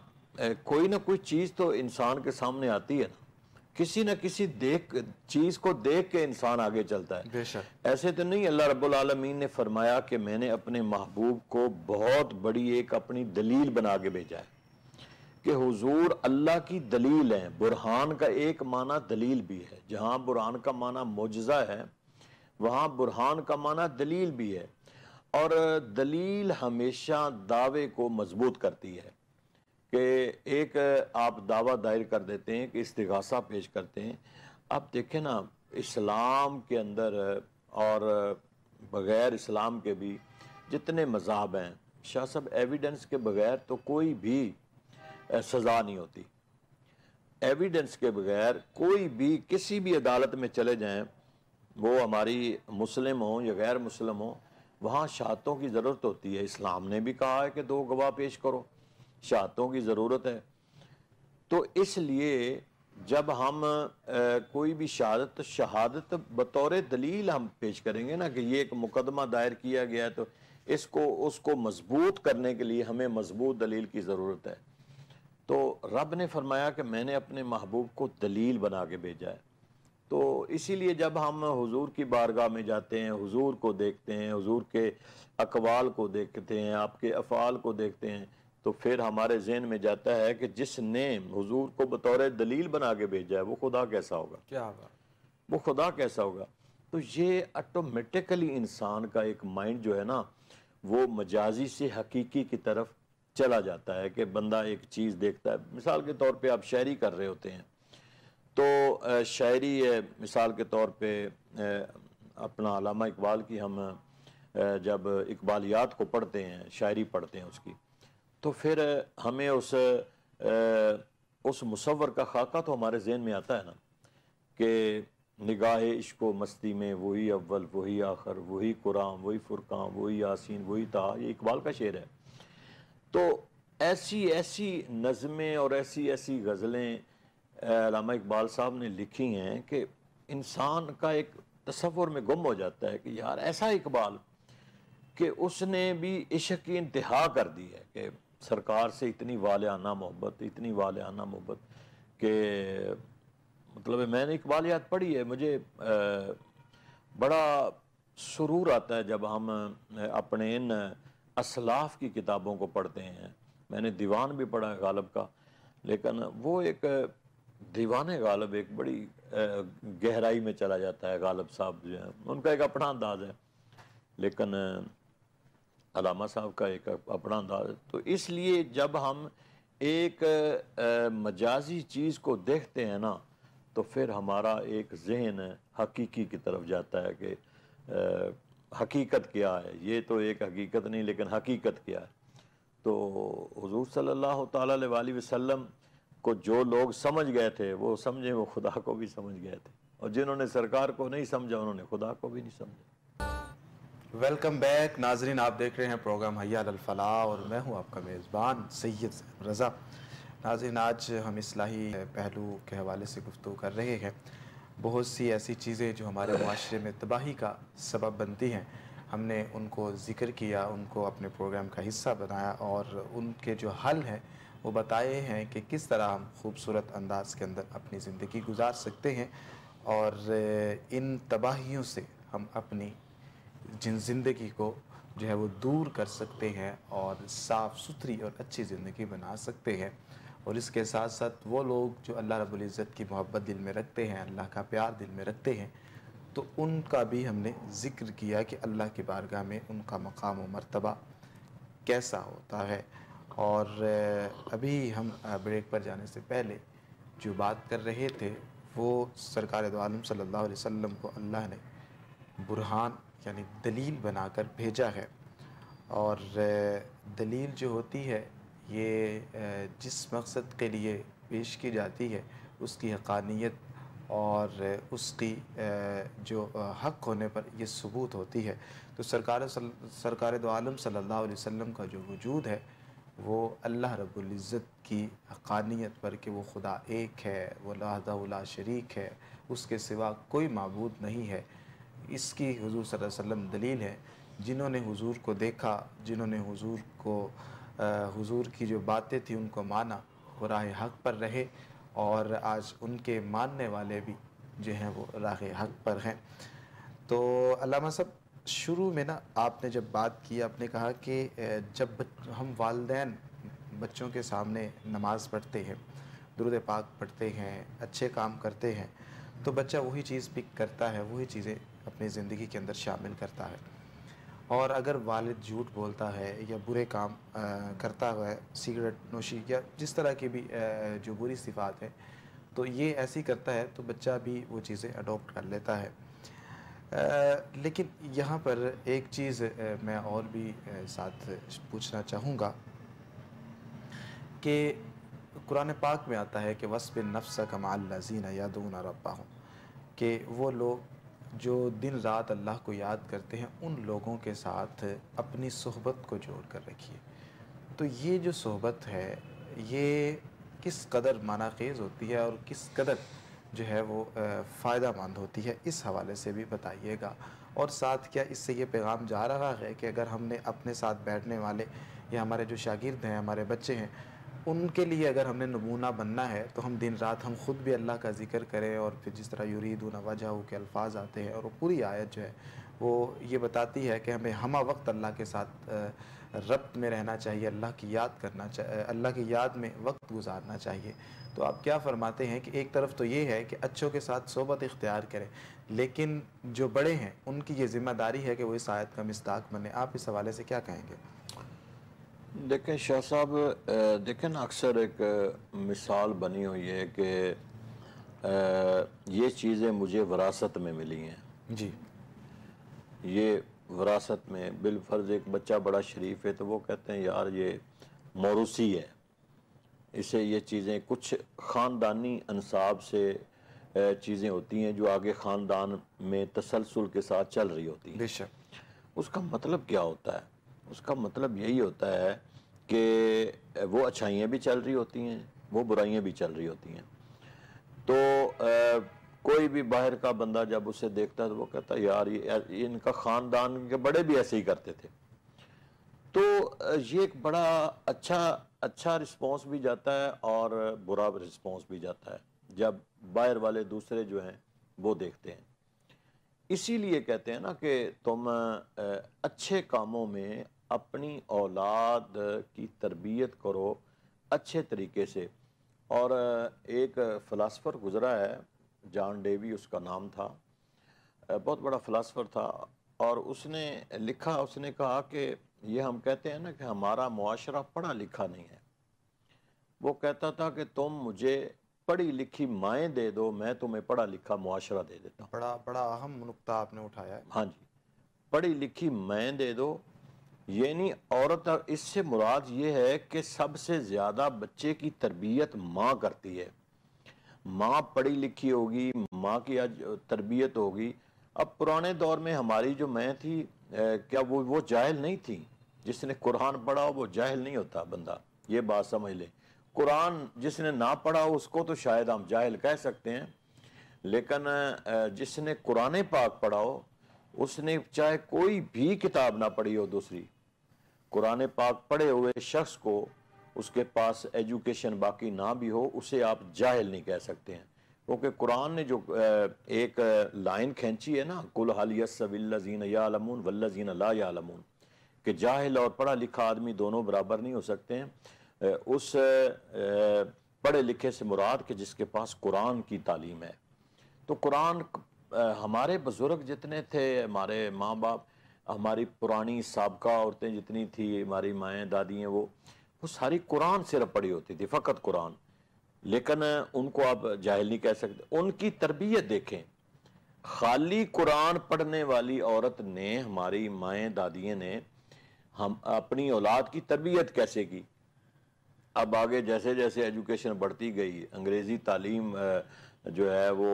कोई ना कोई चीज़ तो इंसान के सामने आती है ना किसी न किसी देख चीज को देख के इंसान आगे चलता है ऐसे तो नहीं अल्लाह रब्बुल आलमीन ने फरमाया कि मैंने अपने महबूब को बहुत बड़ी एक अपनी दलील बना के भेजा है कि हुजूर अल्लाह की दलील है बुरहान का एक माना दलील भी है जहाँ बुरहान का माना मुजजा है वहाँ बुरहान का माना दलील भी है और दलील हमेशा दावे को मजबूत करती है कि एक आप दावा दायर कर देते हैं कि इस्तासा पेश करते हैं आप देखें ना इस्लाम के अंदर और बग़ैर इस्लाम के भी जितने मजहब हैं शाह साहब एविडेंस के बग़ैर तो कोई भी सज़ा नहीं होती एविडेंस के बग़ैर कोई भी किसी भी अदालत में चले जाएं वो हमारी मुस्लिम हों या गैर मुस्लिम हों वहाँ शातों की ज़रूरत होती है इस्लाम ने भी कहा है कि दो गवाह पेश करो शहादतों की ज़रूरत है तो इसलिए जब हम आ, कोई भी शहादत तो शहादत बतौर दलील हम पेश करेंगे ना कि ये एक मुकदमा दायर किया गया है तो इसको उसको मजबूत करने के लिए हमें मजबूत दलील की ज़रूरत है तो रब ने फरमाया कि मैंने अपने महबूब को दलील बना के भेजा है तो इसीलिए जब हम हुजूर की बारगाह में जाते हैं हुजूर को देखते हैं हुजूर के अकवाल को देखते हैं आपके अफ़ाल को देखते हैं तो फिर हमारे जेन में जाता है कि जिसने हुजूर को बतौर दलील बना के भेजा है वो खुदा कैसा होगा क्या होगा वो खुदा कैसा होगा तो ये ऑटोमेटिकली इंसान का एक माइंड जो है ना वो मजाजी से हकीकी की तरफ चला जाता है कि बंदा एक चीज़ देखता है मिसाल के तौर पे आप शायरी कर रहे होते हैं तो शायरी मिसाल के तौर पे अपना अलामा इकबाल की हम जब इकबालियात को पढ़ते हैं शायरी पढ़ते हैं उसकी तो फिर हमें उस उस मुसवर का खाका तो हमारे जहन में आता है ना कि निगाह इश्को मस्ती में वही अव्वल वही आखिर वही कुरान वही फुरकान वही यासीन वही तहा ये इकबाल का शेर है तो ऐसी ऐसी नज़में और ऐसी ऐसी गज़लें लामा इकबाल साहब ने लिखी हैं कि इंसान का एक तस्वर में गुम हो जाता है कि यार ऐसा इकबाल कि उसने भी इश्क की इंतहा कर दी है कि सरकार से इतनी वालाना मोहब्बत इतनी वालाना मोहब्बत कि मतलब मैंने एक वालियात पढ़ी है मुझे बड़ा सुरूर आता है जब हम अपने इन असलाफ की किताबों को पढ़ते हैं मैंने दीवान भी पढ़ा है गालब का लेकिन वो एक दीवान गालब एक बड़ी गहराई में चला जाता है गालब साहब जो है उनका एक अपना अंदाज है लेकिन अलामा साहब का एक अपना अंदाज तो इसलिए जब हम एक मजाजी चीज़ को देखते हैं ना तो फिर हमारा एक जहन हकीकी की तरफ जाता है कि हकीकत क्या है ये तो एक हकीकत नहीं लेकिन हकीकत क्या है तो हजूर सल्लल्लाहु अलैहि वसल्लम को जो लोग समझ गए थे वो समझे वो खुदा को भी समझ गए थे और जिन्होंने सरकार को नहीं समझा उन्होंने खुदा को भी नहीं समझा वेलकम बैक नाजरीन आप देख रहे हैं प्रोग्राम हयाल अलफलाह और मैं हूं आपका मेज़बान सैयद रज़ा नाजरीन आज हम इसलाही पहलू के हवाले से गुफ्तु कर रहे हैं बहुत सी ऐसी चीज़ें जो हमारे माशरे में तबाही का सबब बनती हैं हमने उनको ज़िक्र किया उनको अपने प्रोग्राम का हिस्सा बनाया और उनके जो हल हैं वो बताए हैं कि किस तरह हम खूबसूरत अंदाज के अंदर अपनी ज़िंदगी गुजार सकते हैं और इन तबाहियों से हम अपनी जिन ज़िंदगी को जो है वो दूर कर सकते हैं और साफ़ सुथरी और अच्छी ज़िंदगी बना सकते हैं और इसके साथ साथ वो लोग जो अल्लाह रब्बुल इज़्ज़त की मोहब्बत दिल में रखते हैं अल्लाह का प्यार दिल में रखते हैं तो उनका भी हमने ज़िक्र किया कि अल्लाह की बारगाह में उनका मकाम व मरतबा कैसा होता है और अभी हम ब्रेक पर जाने से पहले जो बात कर रहे थे वो सरकार आलम सल्लल्लाहु अलैहि वसल्लम को अल्लाह ने बुरहान यानी दलील बनाकर भेजा है और दलील जो होती है ये जिस मकसद के लिए पेश की जाती है उसकी हकानियत और उसकी जो हक़ होने पर यह सबूत होती है तो सरकार सरकार दो आलम सल्लल्लाहु अलैहि वसल्लम का जो वजूद है वो अल्लाह रब्बुल इज़्ज़त की हकानियत पर कि वो खुदा एक है वो लादा शरीक है उसके सिवा कोई मबूद नहीं है इसकी हुजूर सल्लल्लाहु अलैहि वसल्लम दलील है जिन्होंने हुजूर को देखा जिन्होंने हुजूर को हुजूर की जो बातें थी उनको माना वो राह हक पर रहे और आज उनके मानने वाले भी जो हैं वो राह हक पर हैं तो अलामा साहब शुरू में ना आपने जब बात की आपने कहा कि जब हम वालदेन बच्चों के सामने नमाज़ पढ़ते हैं दुरुद पाक पढ़ते हैं अच्छे काम करते हैं तो बच्चा वही चीज़ पिक करता है वही चीज़ें अपनी ज़िंदगी के अंदर शामिल करता है और अगर वालिद झूठ बोलता है या बुरे काम आ, करता है सिगरेट नोशी या जिस तरह की भी आ, जो बुरी सिफात है तो ये ऐसी करता है तो बच्चा भी वो चीज़ें अडोप्ट कर लेता है आ, लेकिन यहाँ पर एक चीज़ मैं और भी साथ पूछना चाहूँगा कि कुरान पाक में आता है कि वस्फ़ नफ्स कमाल लजीन यादून रब्बा हूँ कि वो लोग जो दिन रात अल्लाह को याद करते हैं उन लोगों के साथ अपनी सहबत को जोड़ कर रखिए तो ये जो सहबत है ये किस कदर मानाखेज़ होती है और किस कदर जो है वो फ़ायदा मंद होती है इस हवाले से भी बताइएगा और साथ क्या इससे ये पैगाम जा रहा है कि अगर हमने अपने साथ बैठने वाले या हमारे जो शागिर्द हैं हमारे बच्चे हैं उनके लिए अगर हमें नमूना बनना है तो हम दिन रात हम ख़ुद भी अल्लाह का जिक्र करें और फिर जिस तरह यूरीद नवाजा के अल्फाज आते हैं और वो पूरी आयत जो है वो ये बताती है कि हमें हम वक्त अल्लाह के साथ रब्त में रहना चाहिए अल्लाह की याद करना चाहिए अल्लाह की याद में वक्त गुजारना चाहिए तो आप क्या फ़रमाते हैं कि एक तरफ तो ये है कि अच्छों के साथ सोबत इख्तियार करें लेकिन जो बड़े हैं उनकी ये ज़िम्मेदारी है कि वो इस आयत का मस्ताक बने आप इस हवाले से क्या कहेंगे देखें शाह साहब देखें अक्सर एक मिसाल बनी हुई है कि ये चीज़ें मुझे वरासत में मिली हैं जी ये वरासत में बिलफर्ज एक बच्चा बड़ा शरीफ है तो वो कहते हैं यार ये मौरूसी है इसे ये चीज़ें कुछ ख़ानदानी अनसाब से चीज़ें होती हैं जो आगे ख़ानदान में तसलसल के साथ चल रही होती हैं बेशक उसका मतलब क्या होता है उसका मतलब यही होता है कि वो अच्छाइयाँ भी चल रही होती हैं वो बुराइयाँ भी चल रही होती हैं तो आ, कोई भी बाहर का बंदा जब उसे देखता है तो वो कहता है यार ये, इनका ख़ानदान के बड़े भी ऐसे ही करते थे तो ये एक बड़ा अच्छा अच्छा रिस्पांस भी जाता है और बुरा रिस्पांस भी जाता है जब बाहर वाले दूसरे जो हैं वो देखते हैं इसीलिए कहते हैं ना कि तुम अच्छे कामों में अपनी औलाद की तरबियत करो अच्छे तरीके से और एक फ़िलासफ़र गुज़रा है जॉन डेवी उसका नाम था बहुत बड़ा फ़िलासफ़र था और उसने लिखा उसने कहा कि यह हम कहते हैं ना कि हमारा मुआशरा पढ़ा लिखा नहीं है वो कहता था कि तुम मुझे पढ़ी लिखी माएँ दे दो मैं तुम्हें पढ़ा लिखा मुआशरा दे देता हूँ बड़ा बड़ा अहम नुकता आपने उठाया है हाँ जी पढ़ी लिखी माएँ दे दो यानी औरत और इससे मुराद ये है कि सबसे ज़्यादा बच्चे की तरबियत माँ करती है माँ पढ़ी लिखी होगी माँ की आज तरबियत होगी अब पुराने दौर में हमारी जो मैं थी ए, क्या वो वो जाहिल नहीं थी जिसने कुरान पढ़ा हो वो जाहिल नहीं होता बंदा ये बात समझ ले कुरान जिसने ना पढ़ा हो उसको तो शायद हम जाहिल कह सकते हैं लेकिन जिसने कुरान पाक पढ़ा हो उसने चाहे कोई भी किताब ना पढ़ी हो दूसरी कुरान पाक पढ़े हुए शख्स को उसके पास एजुकेशन बाकी ना भी हो उसे आप जाहिल नहीं कह सकते हैं क्योंकि कुरान ने जो एक लाइन खींची है ना कुल हालियसविल्लिन यामून वल्लिन ला यालमून कि जाहिल और पढ़ा लिखा आदमी दोनों बराबर नहीं हो सकते हैं उस पढ़े लिखे से मुराद के जिसके पास कुरान की तालीम है तो कुरान हमारे बुज़ुर्ग जितने थे हमारे माँ बाप हमारी पुरानी सबका औरतें जितनी थी हमारी माएँ दादी हैं वो वो सारी कुरान सिर्फ पढ़ी होती थी फ़कत कुरान लेकिन उनको आप जाहिल नहीं कह सकते उनकी तरबियत देखें खाली कुरान पढ़ने वाली औरत ने हमारी माएँ दादियों ने हम अपनी औलाद की तरबियत कैसे की अब आगे जैसे जैसे एजुकेशन बढ़ती गई अंग्रेज़ी तालीम जो है वो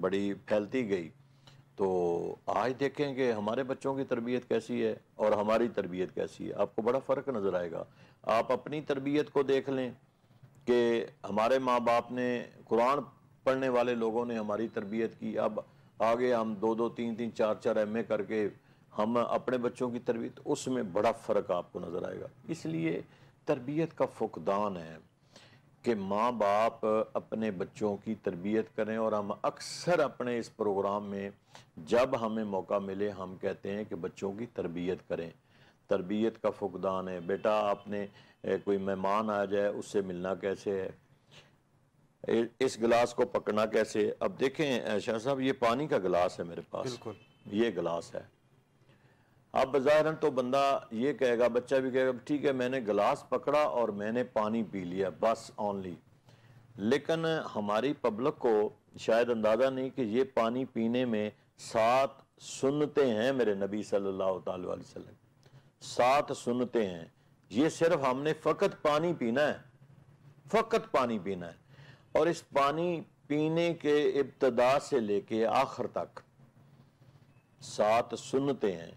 बड़ी फैलती गई तो आज देखें कि हमारे बच्चों की तरबियत कैसी है और हमारी तरबियत कैसी है आपको बड़ा फ़र्क नज़र आएगा आप अपनी तरबियत को देख लें कि हमारे माँ बाप ने कुरान पढ़ने वाले लोगों ने हमारी तरबियत की अब आगे हम दो दो तीन तीन चार चार एम करके हम अपने बच्चों की तरबियत उसमें बड़ा फ़र्क आपको नज़र आएगा इसलिए तरबियत का फुकदान है कि माँ बाप अपने बच्चों की तरबियत करें और हम अक्सर अपने इस प्रोग्राम में जब हमें मौका मिले हम कहते हैं कि बच्चों की तरबियत करें तरबियत का फुकदान है बेटा आपने कोई मेहमान आ जाए उससे मिलना कैसे है इस गिलास को पकड़ना कैसे अब देखें शाह साहब ये पानी का गिलास है मेरे पास बिल्कुल ये गिलास है अब बज़ाहरन तो बंदा ये कहेगा बच्चा भी कहेगा ठीक है मैंने गिलास पकड़ा और मैंने पानी पी लिया बस ओनली लेकिन हमारी पब्लिक को शायद अंदाज़ा नहीं कि ये पानी पीने में सात सुनते हैं मेरे नबी सल्लल्लाहु अलैहि वसल्लम सात सुनते हैं ये सिर्फ हमने फ़कत पानी पीना है फ़कत पानी पीना है और इस पानी पीने के इब्तदा से लेके आखिर तक सात सुनते हैं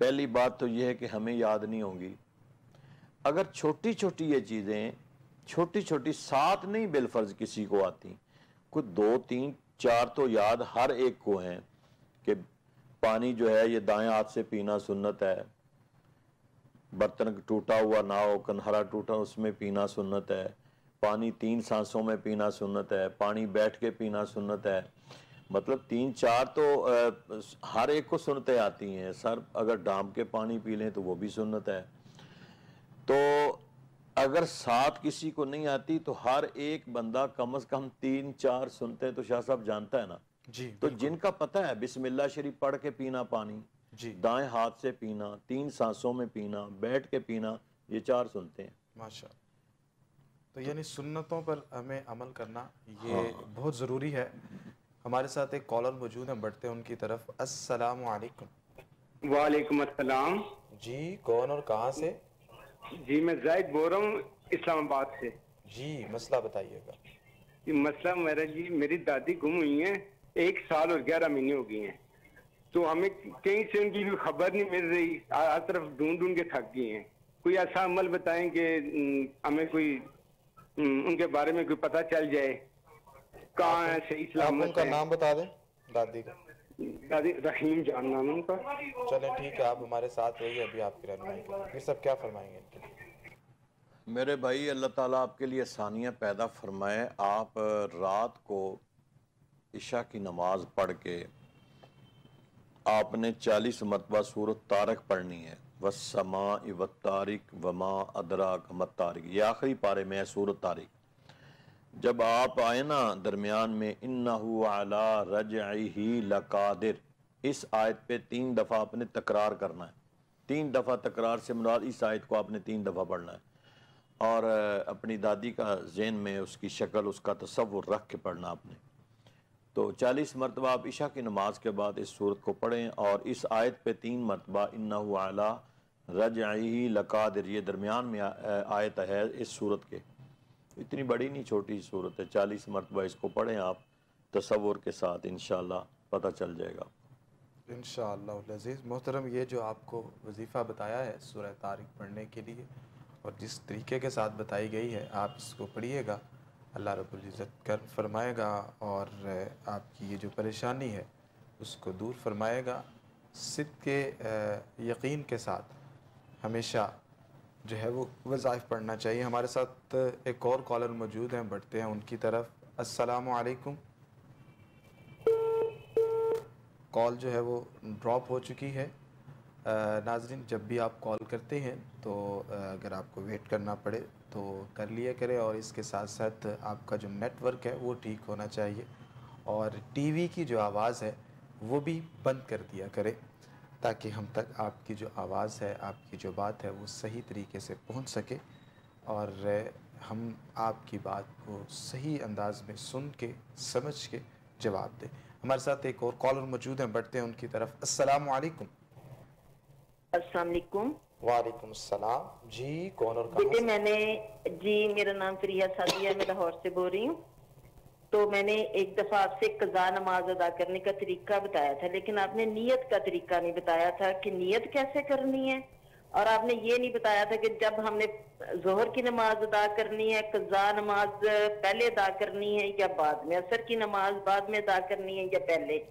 पहली बात तो यह है कि हमें याद नहीं होंगी अगर छोटी छोटी ये चीज़ें छोटी छोटी सात नहीं बिलफर्ज़ किसी को आती कुछ दो तीन चार तो याद हर एक को हैं कि पानी जो है ये दाएं हाथ से पीना सुन्नत है बर्तन टूटा हुआ ना हो कन्हरा टूटा उसमें पीना सुन्नत है पानी तीन सांसों में पीना सुन्नत है पानी बैठ के पीना सुन्नत है मतलब तीन चार तो आ, हर एक को सुनते आती हैं सर अगर डाम के पानी पी लें तो वो भी सुनता है तो अगर सात किसी को नहीं आती तो हर एक बंदा कम अज कम तीन चार सुनते हैं तो शाह साहब जानता है ना जी तो जिनका पता है बिस्मिल्लाह शरीफ पढ़ के पीना पानी जी दाएं हाथ से पीना तीन सांसों में पीना बैठ के पीना ये चार सुनते हैं माशा तो यानी सुन्नतों पर हमें अमल करना ये हाँ। बहुत ज़रूरी है हमारे साथ एक कॉलर मौजूद है बढ़ते हैं उनकी तरफ अस्सलाम वालेकुम वालेकुम अस्सलाम जी कौन और कहाँ से जी मैं जायद बोल रहा हूँ इस्लामाबाद से जी मसला बताइएगा मसला मेरा जी मेरी दादी गुम हुई है एक साल और ग्यारह महीने हो गई है तो हमें कहीं से उनकी भी खबर नहीं मिल रही हर तरफ ढूंढ ढूंढ के थक गई हैं कोई ऐसा अमल बताएं कि हम्म, हमें कोई हम्म, उनके बारे में कोई पता चल जाए कहाँ है सही सलामत उनका नाम बता दें दादी का दादी रहीम जान नाम उनका चले ठीक है आप हमारे साथ रहिए अभी आपकी रहनुमाई ये सब क्या फरमाएंगे मेरे भाई अल्लाह ताला आपके लिए आसानियाँ पैदा फरमाए आप रात को इशा की नमाज पढ़ के आपने चालीस मरतबा सूरत तारक पढ़नी है वसमा इवत तारिक वमा अदराक मत तारिक ये आखिरी पारे में है सूरत तारिक जब आप आए ना दरमियान में इन्ना अला रज ही लकादिर इस आयत पे तीन दफ़ा आपने तकरार करना है तीन दफ़ा तकरार से मुराद इस आयत को आपने तीन दफ़ा पढ़ना है और अपनी दादी का जेन में उसकी शक्ल उसका तस्वुर रख के पढ़ना आपने तो चालीस मरतबा आप इशा की नमाज के बाद इस सूरत को पढ़ें और इस आयत पे तीन मरतबा इन्ना अला रज ही लकादिर ये दरमियान में आयत है इस सूरत के इतनी बड़ी नहीं छोटी सूरत है चालीस मरतबा इसको पढ़ें आप तस्वुर के साथ इन पता चल जाएगा इन शजीज़ मोहतरम ये जो आपको वजीफ़ा बताया है सूर्य तारिक पढ़ने के लिए और जिस तरीके के साथ बताई गई है आप इसको पढ़िएगा अल्लाह रबुल्ज़त कर फरमाएगा और आपकी ये जो परेशानी है उसको दूर फरमाएगा सिद के यकीन के साथ हमेशा जो है वो वज़ाइफ पढ़ना चाहिए हमारे साथ एक और कॉलर मौजूद हैं बढ़ते हैं उनकी तरफ अस्सलाम वालेकुम कॉल जो है वो ड्रॉप हो चुकी है नाजरीन जब भी आप कॉल करते हैं तो अगर आपको वेट करना पड़े तो कर लिया करें और इसके साथ साथ आपका जो नेटवर्क है वो ठीक होना चाहिए और टीवी की जो आवाज़ है वो भी बंद कर दिया करें ताकि हम तक आपकी जो आवाज़ है आपकी जो बात है वो सही तरीके से पहुंच सके और हम आपकी बात को सही अंदाज में सुन के समझ के जवाब दें हमारे साथ एक और कॉलर मौजूद हैं बढ़ते हैं उनकी तरफ अस्सलाम वालेकुम अस्सलाम वालेकुम वालेकुम सलाम जी कौन और कहां से? मैंने जी मेरा नाम फ्रिया सादिया मैं लाहौर से बोल रही हूँ तो मैंने एक दफा आपसे कजा नमाज अदा करने का तरीका बताया था लेकिन आपने नीयत का तरीका नहीं बताया था कि नीयत कैसे करनी है और आपने ये नहीं बताया था कि जब हमने जोहर की नमाज अदा करनी है कजा नमाज पहले अदा करनी है या बाद में असर की नमाज बाद में अदा करनी है या पहले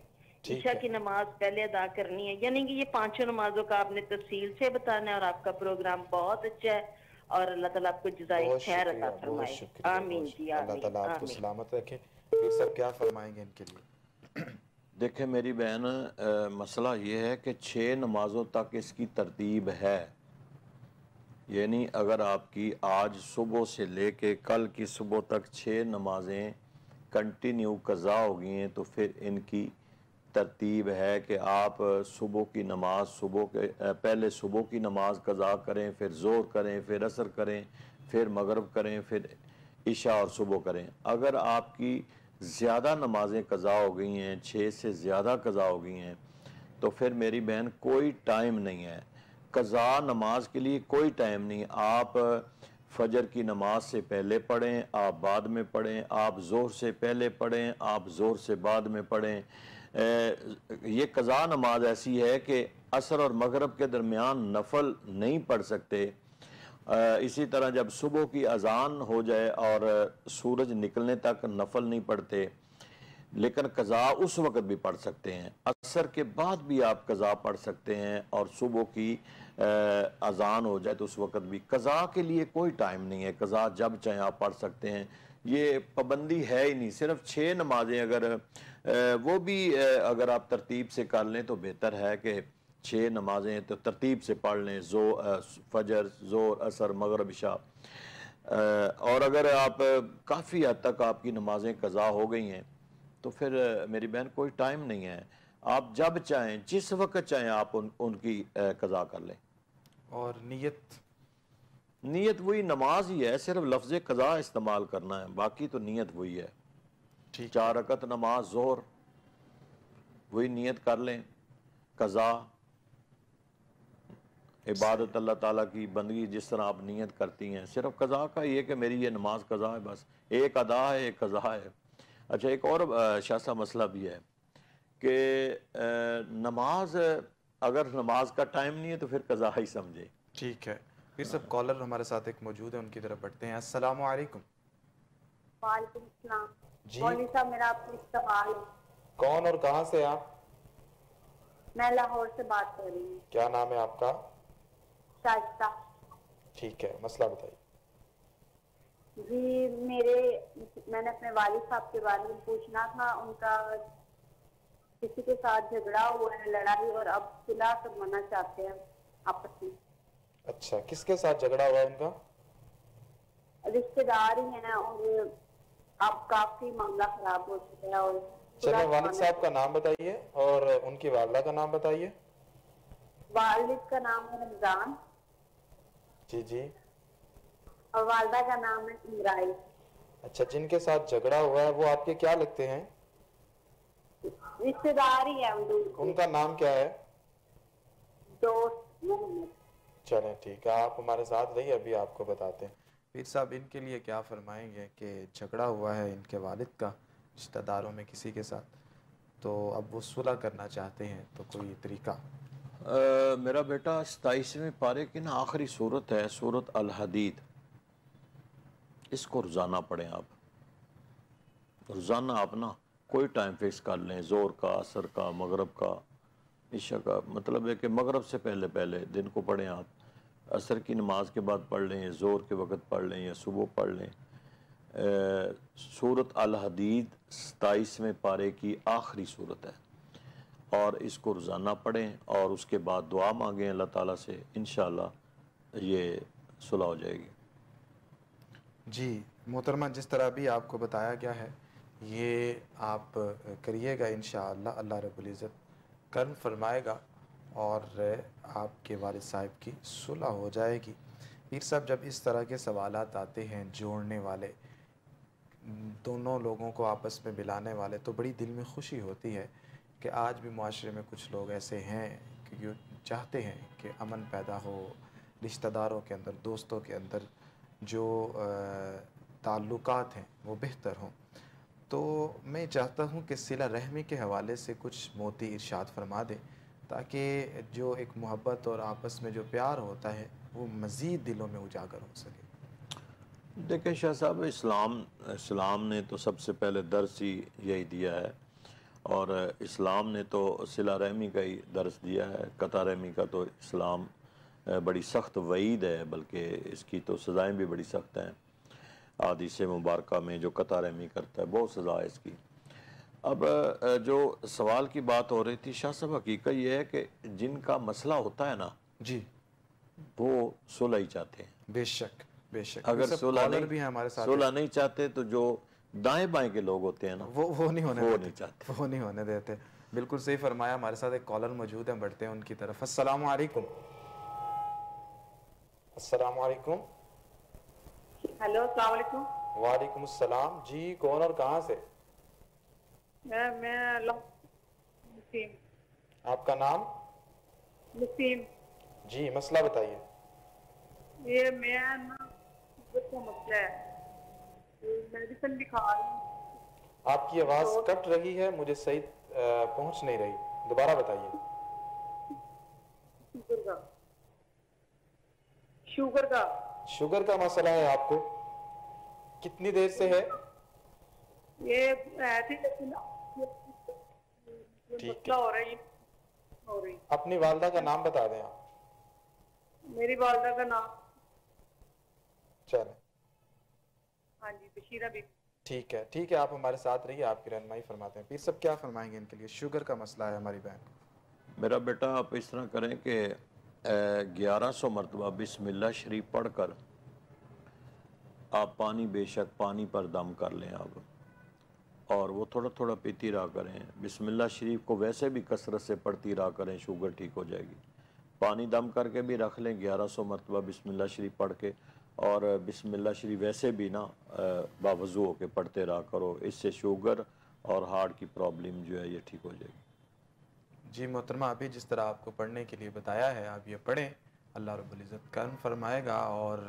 ईशा की नमाज पहले अदा करनी है यानी कि ये पांचों नमाजों का आपने तफसील से बताना है और आपका प्रोग्राम बहुत अच्छा है और अल्लाह ताला आपको खैर अता फरमाए आमीन जी अल्लाह ताला आपको सलामत रखे फिर सब क्या फरमाएंगे इनके लिए मेरी बहन मसला ये है कि छः नमाजों तक इसकी तरतीब है यानी अगर आपकी आज सुबह से लेके कल की सुबह तक छः नमाजें कंटिन्यू कज़ा हो गई हैं तो फिर इनकी तरतीब है कि आप सुबह की नमाज सुबह के पहले सुबह की नमाज कज़ा करें फिर जोर करें फिर असर करें फिर मगरब करें फिर इशा और सुबह करें अगर आपकी ज़्यादा नमाजें कज़ा हो गई हैं छः से ज़्यादा कज़ा हो गई हैं तो फिर मेरी बहन कोई टाइम नहीं है कज़ा नमाज के लिए कोई टाइम नहीं आप फजर की नमाज से पहले पढ़ें आप बाद में पढ़ें आप ज़ोर से पहले पढ़ें आप ज़ोर से बाद में पढ़ें ये कज़ा नमाज ऐसी है कि असर और मगरब के दरमियान नफल नहीं पढ़ सकते इसी तरह जब सुबह की अजान हो जाए और सूरज निकलने तक नफल नहीं पढ़ते लेकिन कज़ा उस वक़्त भी पढ़ सकते हैं असर के बाद भी आप कज़ा पढ़ सकते हैं और सुबह की अजान हो जाए तो उस वक़्त भी कज़ा के लिए कोई टाइम नहीं है कज़ा जब चाहे आप पढ़ सकते हैं ये पाबंदी है ही नहीं सिर्फ छः नमाजें अगर वो भी अगर आप तरतीब से कर लें तो बेहतर है कि छः नमाजें तो तरतीब से पढ़ लें जो फजर ज़ोर असर मगरब शाह और अगर आप काफ़ी हद तक आपकी नमाजें कज़ा हो गई हैं तो फिर मेरी बहन कोई टाइम नहीं है आप जब चाहें जिस वक्त चाहें आप उन उनकी कज़ा कर लें और नीयत नीयत वही नमाज ही है सिर्फ लफ्ज़ कज़ा इस्तेमाल करना है बाकी तो नीयत वही है चार रकत नमाज जोर वही नीयत कर लें कज़ा इबादत अल्लाह ताला की बंदगी जिस तरह आप नीयत करती हैं सिर्फ कज़ा का ये कि मेरी ये नमाज कज़ा है बस एक अदा है एक कज़ा है अच्छा एक और शासा मसला भी है कि नमाज अगर नमाज का टाइम नहीं है तो फिर कज़ा ही समझे ठीक है फिर सब कॉलर हमारे साथ एक मौजूद है उनकी तरफ बढ़ते हैं असलकम वालेकुम जी साहब मेरा आपसे सवाल कौन और कहाँ से आप मैं लाहौर से बात कर रही हूँ क्या नाम है आपका शाइस्ता ठीक है मसला बताइए जी मेरे मैंने अपने वालिद साहब के बारे में पूछना था उनका किसी के साथ झगड़ा हुआ है लड़ाई और अब सुना करवाना चाहते हैं आपस में अच्छा किसके साथ झगड़ा हुआ है उनका रिश्तेदार ही है और अब काफी मामला खराब हो चुका है और चलो वालिद साहब का नाम बताइए और उनकी वालदा का नाम बताइए वालिद का नाम है रमजान जी जी और वालदा का नाम है इमराई अच्छा जिनके साथ झगड़ा हुआ है वो आपके क्या लगते हैं रिश्तेदार ही है उनका नाम क्या है दोस्त ठीक है आप हमारे साथ रहिए अभी आपको बताते हैं पीर साहब इनके लिए क्या फरमाएंगे कि झगड़ा हुआ है इनके वालिद का रिश्तेदारों में किसी के साथ तो अब वो सुलह करना चाहते हैं तो कोई तरीका आ, मेरा बेटा सताईसवें पारे की ना आखिरी सूरत है सूरत अलहदीद इसको रोज़ाना पढ़ें आप रोज़ाना आप ना कोई टाइम फिक्स कर लें जोर का असर का मगरब का ईशा का मतलब है कि मगरब से पहले पहले दिन को पढ़ें आप असर की नमाज के बाद पढ़ लें या ज़ोर के वक़्त पढ़ लें या सुबह पढ़ लें सूरत अलहदीद सताईसवें पारे की आखिरी सूरत है और इसको रोज़ाना पढ़ें और उसके बाद दुआ मांगें अल्लाह ताला से इन ये सुलह हो जाएगी जी मोहतरमा जिस तरह भी आपको बताया गया है ये आप करिएगा इन अल्लाह रबुल्ज़त कर्म फरमाएगा और आपके वाल साहब की सुलह हो जाएगी पीर साहब जब इस तरह के सवाल आते हैं जोड़ने वाले दोनों लोगों को आपस में मिलाने वाले तो बड़ी दिल में खुशी होती है कि आज भी माशरे में कुछ लोग ऐसे हैं कि चाहते हैं कि अमन पैदा हो रिश्तेदारों के अंदर दोस्तों के अंदर जो ताल्लुक़ हैं वो बेहतर हों तो मैं चाहता हूँ कि सिला रहमी के हवाले से कुछ मोती इरशाद फरमा दें ताकि जो एक मोहब्बत और आपस में जो प्यार होता है वो मज़ीद दिलों में उजागर हो सके देखें शाह साहब इस्लाम इस्लाम ने तो सबसे पहले दर्स ही यही दिया है और इस्लाम ने तो सिला रहमी का ही दर्स दिया है कता रहमी का तो इस्लाम बड़ी सख्त वईद है बल्कि इसकी तो सज़ाएँ भी बड़ी सख्त हैं आदि से मुबारक में जो कता रहमी करता है बहुत सज़ा है इसकी अब जो सवाल की बात हो रही थी शाह साहब हकीकत यह है कि जिनका मसला होता है ना जी वो सोलह ही चाहते हैं बेशक बेशक अगर सोलह नहीं भी है हमारे साथ सोलह नहीं चाहते तो जो दाएं बाएं के लोग होते हैं ना वो वो नहीं होने वो नहीं चाहते वो नहीं होने देते बिल्कुल सही फरमाया हमारे साथ एक कॉलर मौजूद है बढ़ते हैं उनकी तरफ असल वालेकुम हेलो वालेकुम वालेकुम जी कौन और कहाँ से मैं आपका नाम नसीम जी मसला बताइए ये मैं मेडिसिन भी खा रही हूँ आपकी आवाज तो कट रही है मुझे सही पहुंच नहीं रही दोबारा बताइए शुगर का शुगर का मसला है आपको कितनी देर से है ये है लेकिन ठीक है हो रही हो रही अपनी वालदा का नाम बता दें आप मेरी वालदा का नाम चले हाँ जी बशीरा बीबी ठीक है ठीक है आप हमारे साथ रहिए आपकी रहनमाई फरमाते हैं पीर सब क्या फरमाएंगे इनके लिए शुगर का मसला है हमारी बहन मेरा बेटा आप इस तरह करें कि ग्यारह सौ मरतबा बिसमिल्ला शरीफ पढ़कर आप पानी बेशक पानी पर दम कर लें आप और वो थोड़ा थोड़ा पीती रहा करें बिसमिल्ला शरीफ को वैसे भी कसरत से पढ़ती रहा करें शुगर ठीक हो जाएगी पानी दम करके भी रख लें ग्यारह सौ मरतबा बिसमिल्ला शरीफ पढ़ के और बिसमिल्ला शरीफ वैसे भी ना बावजू होकर पढ़ते रहा करो इससे शुगर और हार्ट की प्रॉब्लम जो है ये ठीक हो जाएगी जी मोहतरमा अभी जिस तरह आपको पढ़ने के लिए बताया है आप ये पढ़ें अल्लाह रब्बुल इज़्ज़त कर्म फरमाएगा और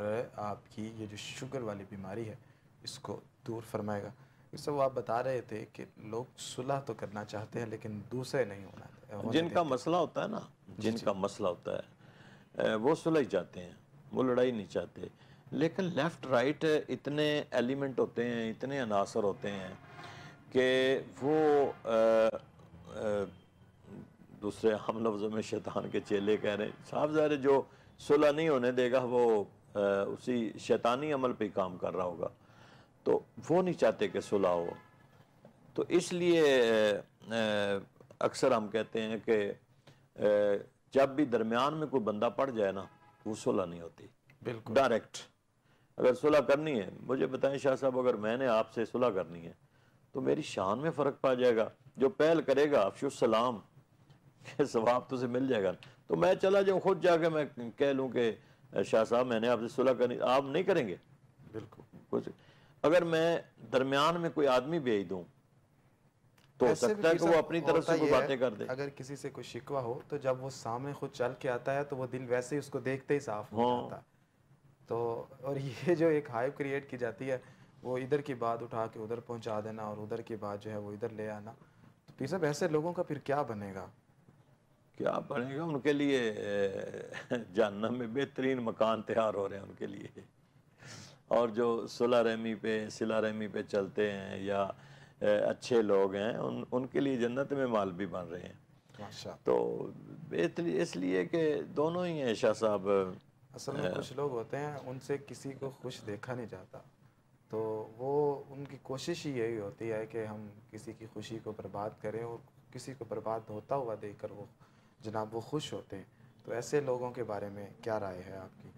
आपकी ये जो शुगर वाली बीमारी है इसको दूर फरमाएगा सब आप बता रहे थे कि लोग सुलह तो करना चाहते हैं लेकिन दूसरे नहीं होना जिनका मसला होता है ना जिनका मसला होता है वो सुलह ही चाहते हैं वो लड़ाई नहीं चाहते लेकिन लेफ़्ट राइट इतने एलिमेंट होते हैं इतने अनासर होते हैं कि वो आ, आ, दूसरे हम लफ्ज़ों में शैतान के चेले कह रहे हैं साफ जहर जो सुलह नहीं होने देगा वो आ, उसी शैतानी अमल पर काम कर रहा होगा तो वो नहीं चाहते कि सुलह हो तो इसलिए अक्सर हम कहते हैं कि जब भी दरमियान में कोई बंदा पड़ जाए ना तो वो सुलह नहीं होती बिल्कुल डायरेक्ट अगर सुलह करनी है मुझे बताएं शाह साहब अगर मैंने आपसे सुलह करनी है तो मेरी शान में फ़र्क पा जाएगा जो पहल करेगा अफशुसलाम सवाब तो उसे मिल जाएगा तो मैं चला जाऊँ खुद जाके मैं कह लूँ कि शाह साहब मैंने आपसे सुलह करनी आप नहीं करेंगे बिल्कुल कुछ अगर मैं दरमियान में कोई आदमी भेज दू तो सकता है कि वो अपनी तरफ से कोई बातें कर दे अगर किसी से कोई शिकवा हो तो जब वो सामने खुद चल के आता है तो वो दिल वैसे ही उसको देखते ही साफ हो हाँ। जाता है तो और ये जो एक हाइप क्रिएट की जाती है वो इधर की बात उठा के उधर पहुंचा देना और उधर की बात जो है वो इधर ले आना तो पीर साहब ऐसे लोगों का फिर क्या बनेगा क्या बनेगा उनके लिए जानना में बेहतरीन मकान तैयार हो रहे हैं उनके लिए और जो सुलह रहमी पे सिला रहमी पे चलते हैं या अच्छे लोग हैं उन उनके लिए जन्नत में माल भी बन रहे हैं तो इसलिए कि दोनों ही हैं शाह साहब असल में कुछ लोग होते हैं उनसे किसी को खुश देखा नहीं जाता तो वो उनकी कोशिश ही यही होती है कि हम किसी की खुशी को बर्बाद करें और किसी को बर्बाद होता हुआ देखकर वो जनाब वो खुश होते हैं तो ऐसे लोगों के बारे में क्या राय है आपकी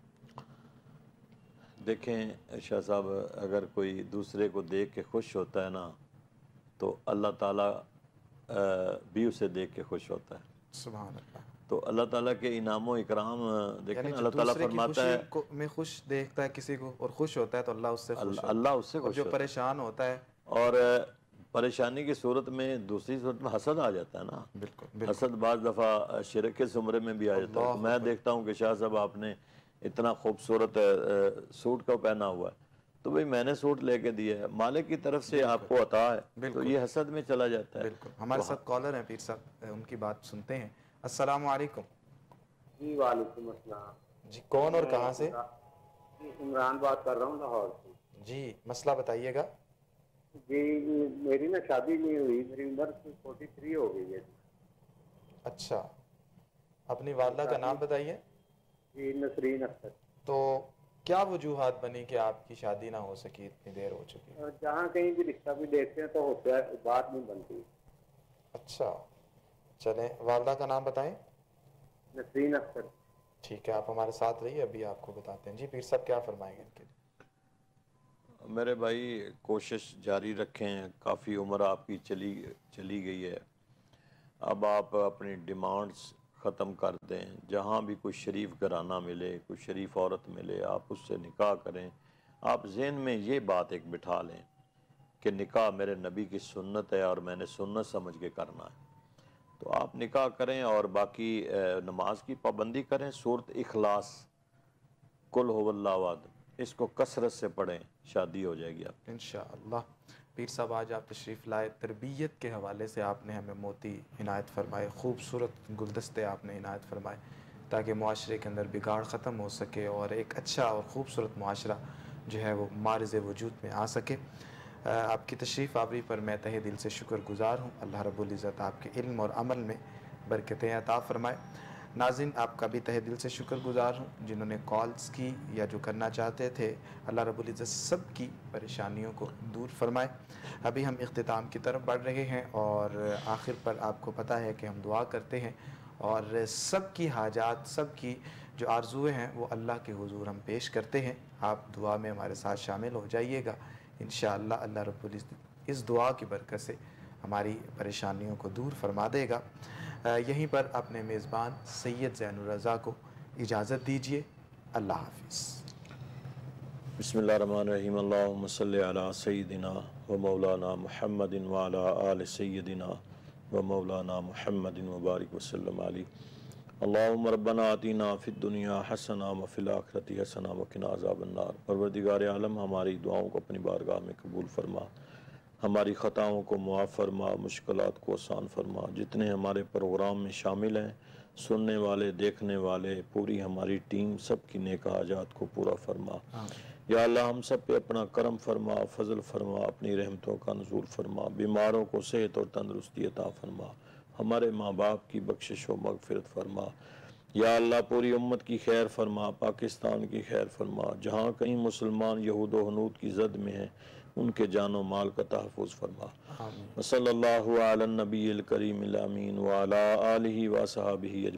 देखें शाह साहब अगर कोई दूसरे को देख के खुश होता है ना तो अल्लाह ताला भी उसे देख के खुश होता है तो अल्लाह ताला के इनाम इकराम देखें अल्लाह ताला फरमाता है मैं खुश देखता है किसी को और खुश होता है तो अल्लाह उससे अल्लाह उससे जो परेशान होता है और परेशानी की सूरत में दूसरी सूरत में हसद आ जाता है ना बिल्कुल। हसद बाज दफ़ा शिरक के जुमरे में भी आ जाता है मैं देखता हूँ कि शाह साहब आपने इतना खूबसूरत सूट का पहना हुआ है तो भाई मैंने सूट लेके दिया है मालिक की तरफ से आपको अता है तो ये हसद में चला जाता है हमारे तो साथ कॉलर है पीर साहब उनकी बात सुनते हैं असल जी वालेकुम अस्सलाम जी कौन और कहाँ से इमरान बात कर रहा हूँ लाहौर से जी मसला बताइएगा जी मेरी ना शादी नहीं हुई मेरी उम्र फोर्टी थ्री हो गई है अच्छा अपनी वालदा का नाम बताइए नसरीन अख्तर तो क्या वजूहत बनी कि आपकी शादी ना हो सकी इतनी देर हो चुकी जहाँ कहीं भी रिश्ता भी देखते हैं तो होता है बात नहीं बनती अच्छा चले वालदा का नाम बताएं नसरीन अख्तर ठीक है आप हमारे साथ रहिए अभी आपको बताते हैं जी पीर साहब क्या फरमाएंगे इनके लिए मेरे भाई कोशिश जारी रखें काफ़ी उम्र आपकी चली चली गई है अब आप अपनी डिमांड्स ख़त्म कर दें जहाँ भी कोई शरीफ घराना मिले कोई शरीफ औरत मिले आप उससे निकाह करें आप जेन में ये बात एक बिठा लें कि निकाह मेरे नबी की सुन्नत है और मैंने सुन्नत समझ के करना है तो आप निकाह करें और बाकी नमाज की पाबंदी करें सूरत इखलास कुल होवल्लावाद इसको कसरत से पढ़ें शादी हो जाएगी आप इन पीर साहब आज आप तशरीफ़ लाए तरबियत के हवाले से आपने हमें मोती इनायत फरमाए खूबसूरत गुलदस्ते आपने इनायत फरमाए ताकि माशरे के अंदर बिगाड़ ख़त्म हो सके और एक अच्छा और ख़ूबसूरत माशरा जो है वो मारज वजूद में आ सके आपकी तशरीफ़ आवरी पर मैं तहे दिल से शुक्र गुज़ार हूँ अल्लाह रब्ज़त आपके इल्म और अमल में बरकतें अता फ़रमाए नाजिन आपका भी तहे दिल से शुक्रगुजार हूँ जिन्होंने कॉल्स की या जो करना चाहते थे अल्लाह रबुल्ज़त सब की परेशानियों को दूर फरमाए अभी हम अख्ताम की तरफ बढ़ रहे हैं और आखिर पर आपको पता है कि हम दुआ करते हैं और सब की हाजात सब की जो आरजुएँ हैं वो अल्लाह के हुजूर हम पेश करते हैं आप दुआ में हमारे साथ शामिल हो जाइएगा इन अल्लाह रब्बुल इस दुआ की बरकत से हमारी परेशानियों को दूर फरमा देगा यहीं पर अपने मेज़बान सैयद जैन रज़ा को इजाज़त दीजिए अल्लाह हाफिज़ बसमीम सैदिना व मौलाना महमदिन वाला आल सैदिना व मौलाना महमदिन वबारक वसलम अल्लाम रबना आतीना फ़िद दुनिया हसना व फ़िलाखरती हसना व किनाजाबन्नार परवरदिगार आलम हमारी दुआओं को अपनी बारगाह में कबूल फरमा हमारी ख़ताओं को मुआफ़ फरमा मुश्किल को आसान फरमा जितने हमारे प्रोग्राम में शामिल हैं सुनने वाले देखने वाले पूरी हमारी टीम सब की नेक हाजात को पूरा फरमा या अल्लाह हम सब पे अपना करम फरमा फजल फरमा अपनी रहमतों का नजूर फरमा बीमारों को सेहत और तंदरुस्ती अता फरमा हमारे माँ बाप की बख्शिश व मगफरत फरमा या अल्लाह पूरी उम्मत की खैर फरमा पाकिस्तान की खैर फरमा जहाँ कहीं मुसलमान यहूद हनूद की जद में हैं उनके जानो माल का तहफ़ फरमा सल्ला नबी वाला आलही